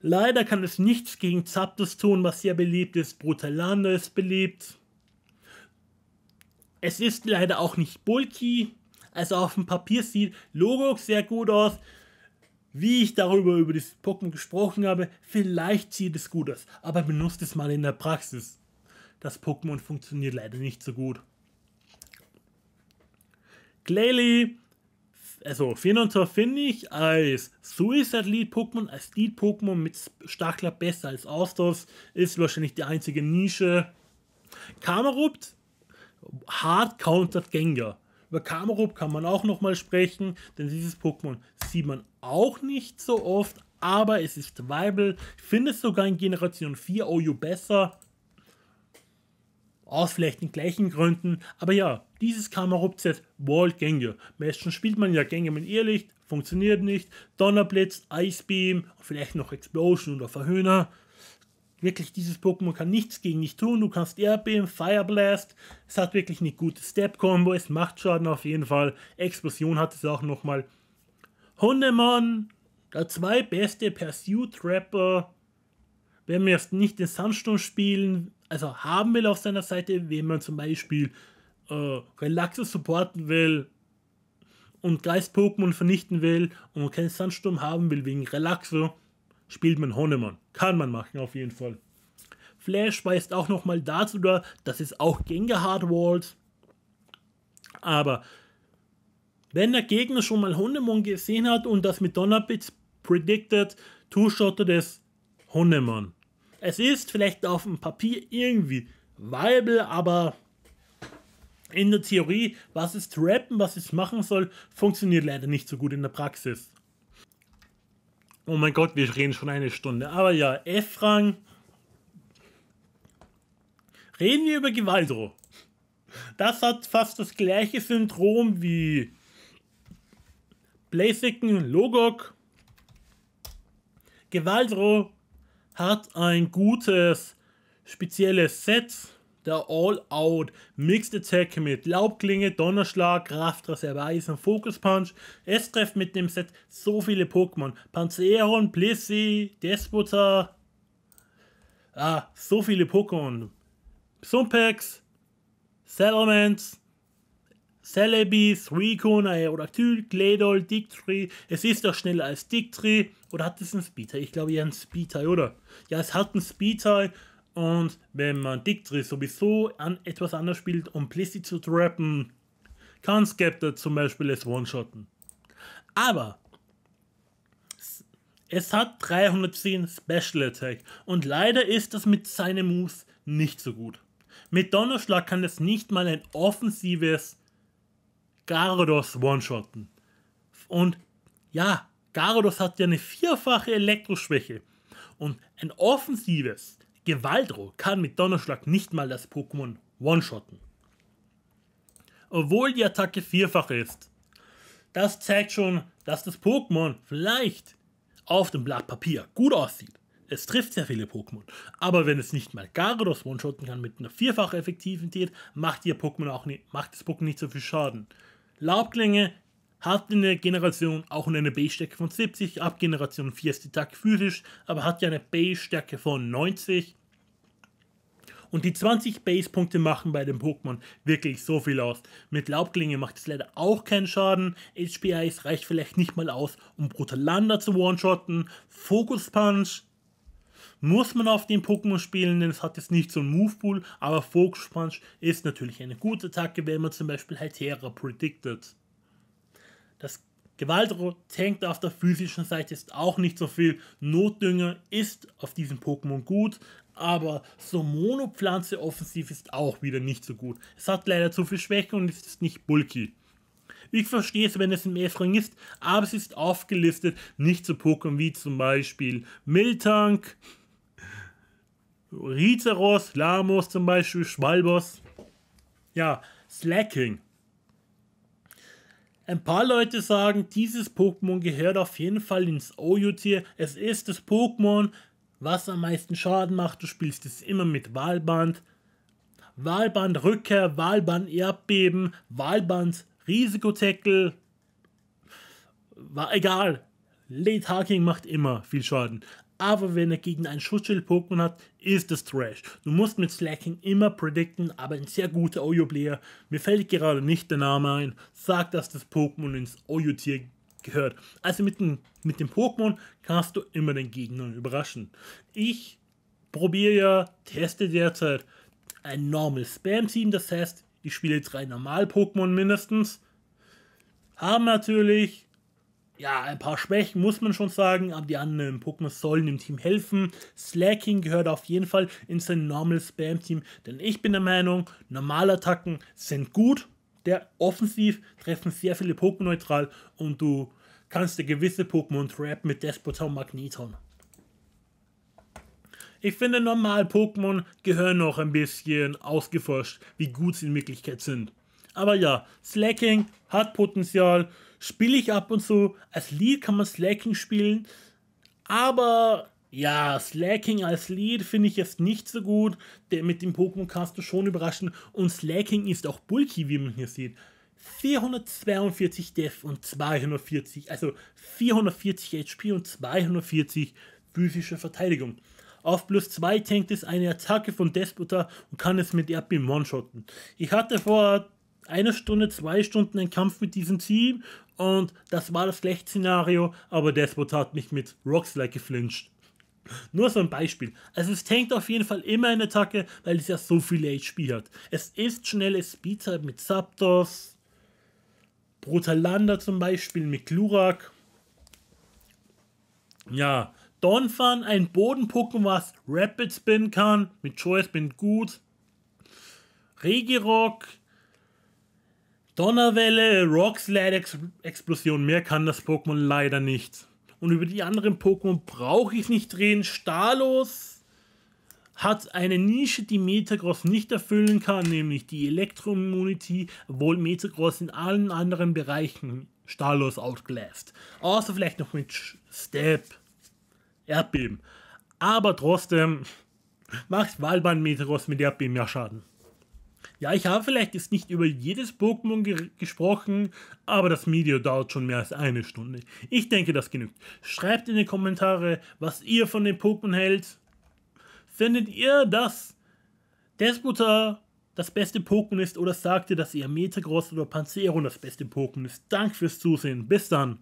Leider kann es nichts gegen Zapdos tun, was sehr beliebt ist. Brutalander ist beliebt. Es ist leider auch nicht bulky. Also auf dem Papier sieht Logok sehr gut aus. Wie ich darüber über das Pokémon gesprochen habe, vielleicht sieht es gut aus, aber benutzt es mal in der Praxis. Das Pokémon funktioniert leider nicht so gut. Glalie also Xenontor finde ich als Suicide Lead Pokémon, als Lead Pokémon mit Stachler besser als Ausdorf, ist wahrscheinlich die einzige Nische. Kamerupt, Hard countert Gengar. Über Kamerupt kann man auch nochmal sprechen, denn dieses Pokémon sieht man auch nicht so oft, aber es ist Weibel, Ich finde es sogar in Generation 4 OU besser. Aus vielleicht den gleichen Gründen. Aber ja, dieses Kamerarupset Wall Gänge. Meistens spielt man ja Gänge mit Ehrlicht, funktioniert nicht. Donnerblitz, Icebeam, vielleicht noch Explosion oder Verhöhner. Wirklich, dieses Pokémon kann nichts gegen dich tun. Du kannst Airbeam, Fireblast. Es hat wirklich eine gute Step-Combo. Es macht Schaden auf jeden Fall. Explosion hat es auch nochmal. Hundemann, der zwei beste Pursuit-Rapper. Wenn wir jetzt nicht den Sandsturm spielen, also haben will auf seiner Seite, wenn man zum Beispiel äh, Relaxe supporten will und Geist-Pokémon vernichten will und keinen Sandsturm haben will wegen Relaxo, spielt man Honemann. Kann man machen, auf jeden Fall. Flash weist auch nochmal dazu dass es auch Gengar Hardwalls. Aber wenn der Gegner schon mal Honemon gesehen hat und das mit Donnerbits predicted, two-shotte des Honemon. Es ist vielleicht auf dem Papier irgendwie Weibel, aber in der Theorie, was es rappen, was es machen soll, funktioniert leider nicht so gut in der Praxis. Oh mein Gott, wir reden schon eine Stunde. Aber ja, Efrang. Reden wir über Gewaldo. Das hat fast das gleiche Syndrom wie Blaziken, Logok. Gewaldo hat ein gutes spezielles Set, der All-Out Mixed Attack mit Laubklinge, Donnerschlag, Kraftreserve, Eisen, Focus Punch. Es trefft mit dem Set so viele Pokémon. Panzeron, Blissey, Despota. Ah, so viele Pokémon. Sumpex, Settlements, Celebi, Suicune, Aerodactyl, Gledol, Dictry. Es ist doch schneller als Dictry. Oder hat es einen Speedtie? Ich glaube, ja, einen Speedtie, oder? Ja, es hat einen Speedtie. Und wenn man Dictry sowieso an etwas anders spielt, um Plissy zu trappen, kann Skepta zum Beispiel es one-shotten. Aber es hat 310 Special Attack und leider ist das mit seinen Moves nicht so gut. Mit Donnerschlag kann es nicht mal ein offensives Garados one-shotten. Und ja, Garados hat ja eine vierfache Elektroschwäche. Und ein offensives Gewaldro kann mit Donnerschlag nicht mal das Pokémon one-shotten. Obwohl die Attacke vierfach ist. Das zeigt schon, dass das Pokémon vielleicht auf dem Blatt Papier gut aussieht. Es trifft sehr viele Pokémon. Aber wenn es nicht mal Garados one-shotten kann mit einer vierfachen Effektivität, macht, ihr Pokémon auch nie, macht das Pokémon nicht so viel Schaden. Laubklinge hat in der Generation auch eine B-Stärke von 70, ab Generation 4 ist die Tag physisch, aber hat ja eine Base-Stärke von 90. Und die 20 Base-Punkte machen bei dem Pokémon wirklich so viel aus. Mit Laubklinge macht es leider auch keinen Schaden. HPIs reicht vielleicht nicht mal aus, um Brutalander zu one-shotten. Focus Punch muss man auf den Pokémon spielen, denn es hat jetzt nicht so einen Movepool, aber Focus Punch ist natürlich eine gute Attacke, wenn man zum Beispiel Hytera halt predicted. Das Gewaltro tankt auf der physischen Seite ist auch nicht so viel. Notdünger ist auf diesem Pokémon gut, aber so Monopflanze offensiv ist auch wieder nicht so gut. Es hat leider zu viel Schwäche und ist nicht bulky. Ich verstehe es, wenn es im S-Rang ist, aber es ist aufgelistet, nicht so Pokémon wie zum Beispiel Miltank, Rizeros, Lamos zum Beispiel, Schwalbos. Ja, Slacking. Ein paar Leute sagen, dieses Pokémon gehört auf jeden Fall ins OU-Tier. Es ist das Pokémon, was am meisten Schaden macht. Du spielst es immer mit Wahlband. Wahlband Rückkehr, Wahlband Erdbeben, Wahlband Risikotackle. War egal. Late Hacking macht immer viel Schaden aber wenn er gegen ein Schutzschild-Pokémon hat, ist es Trash. Du musst mit Slacking immer predikten, aber ein sehr guter Oyo-Player, mir fällt gerade nicht der Name ein, sagt, dass das Pokémon ins Oyo-Tier gehört. Also mit dem, mit dem Pokémon kannst du immer den Gegner überraschen. Ich probiere ja, teste derzeit ein Normal Spam Team, das heißt, ich spiele drei Normal-Pokémon mindestens. Haben natürlich ja, ein paar Schwächen muss man schon sagen, aber die anderen Pokémon sollen dem Team helfen. Slacking gehört auf jeden Fall in sein Normal Spam Team, denn ich bin der Meinung, Normalattacken sind gut, der offensiv treffen sehr viele Pokémon neutral und du kannst dir gewisse Pokémon trappen mit Despoton Magneton. Ich finde, normal Pokémon gehören noch ein bisschen ausgeforscht, wie gut sie in Wirklichkeit sind. Aber ja, Slacking hat Potenzial spiele ich ab und zu. Als Lead kann man Slacking spielen, aber ja, Slacking als Lead finde ich jetzt nicht so gut. Der mit dem Pokémon kannst du schon überraschen. Und Slacking ist auch bulky, wie man hier sieht. 442 Def und 240, also 440 HP und 240 physische Verteidigung. Auf plus 2 tankt es eine Attacke von Despota und kann es mit Erdbeam one-shotten. Ich hatte vor einer Stunde, zwei Stunden einen Kampf mit diesem Team und das war das schlechte Szenario, aber Despot hat mich mit Rockslide geflincht. Nur so ein Beispiel. Also es tankt auf jeden Fall immer eine Attacke, weil es ja so viele HP hat. Es ist schnelle Speedzeit mit Zapdos, Brutalanda zum Beispiel mit Glurak. Ja, Donphan, ein Boden-Pokémon, was Rapid Spin kann, mit Choice Spin gut. Regirock, Donnerwelle, Rockslide-Explosion, mehr kann das Pokémon leider nicht. Und über die anderen Pokémon brauche ich nicht reden. Stalos hat eine Nische, die Metagross nicht erfüllen kann, nämlich die Elektroimmunity, obwohl Metagross in allen anderen Bereichen Stalos outclassed. Außer vielleicht noch mit Step, Erdbeben. Aber trotzdem macht Walbahn Metagross mit Erdbeben ja Schaden. Ja, ich habe vielleicht jetzt nicht über jedes Pokémon ge gesprochen, aber das Video dauert schon mehr als eine Stunde. Ich denke, das genügt. Schreibt in die Kommentare, was ihr von den Pokémon hält. Findet ihr, dass Despotar das beste Pokémon ist oder sagt ihr, dass ihr Metagross oder Panzeron das beste Pokémon ist? Danke fürs Zusehen. Bis dann.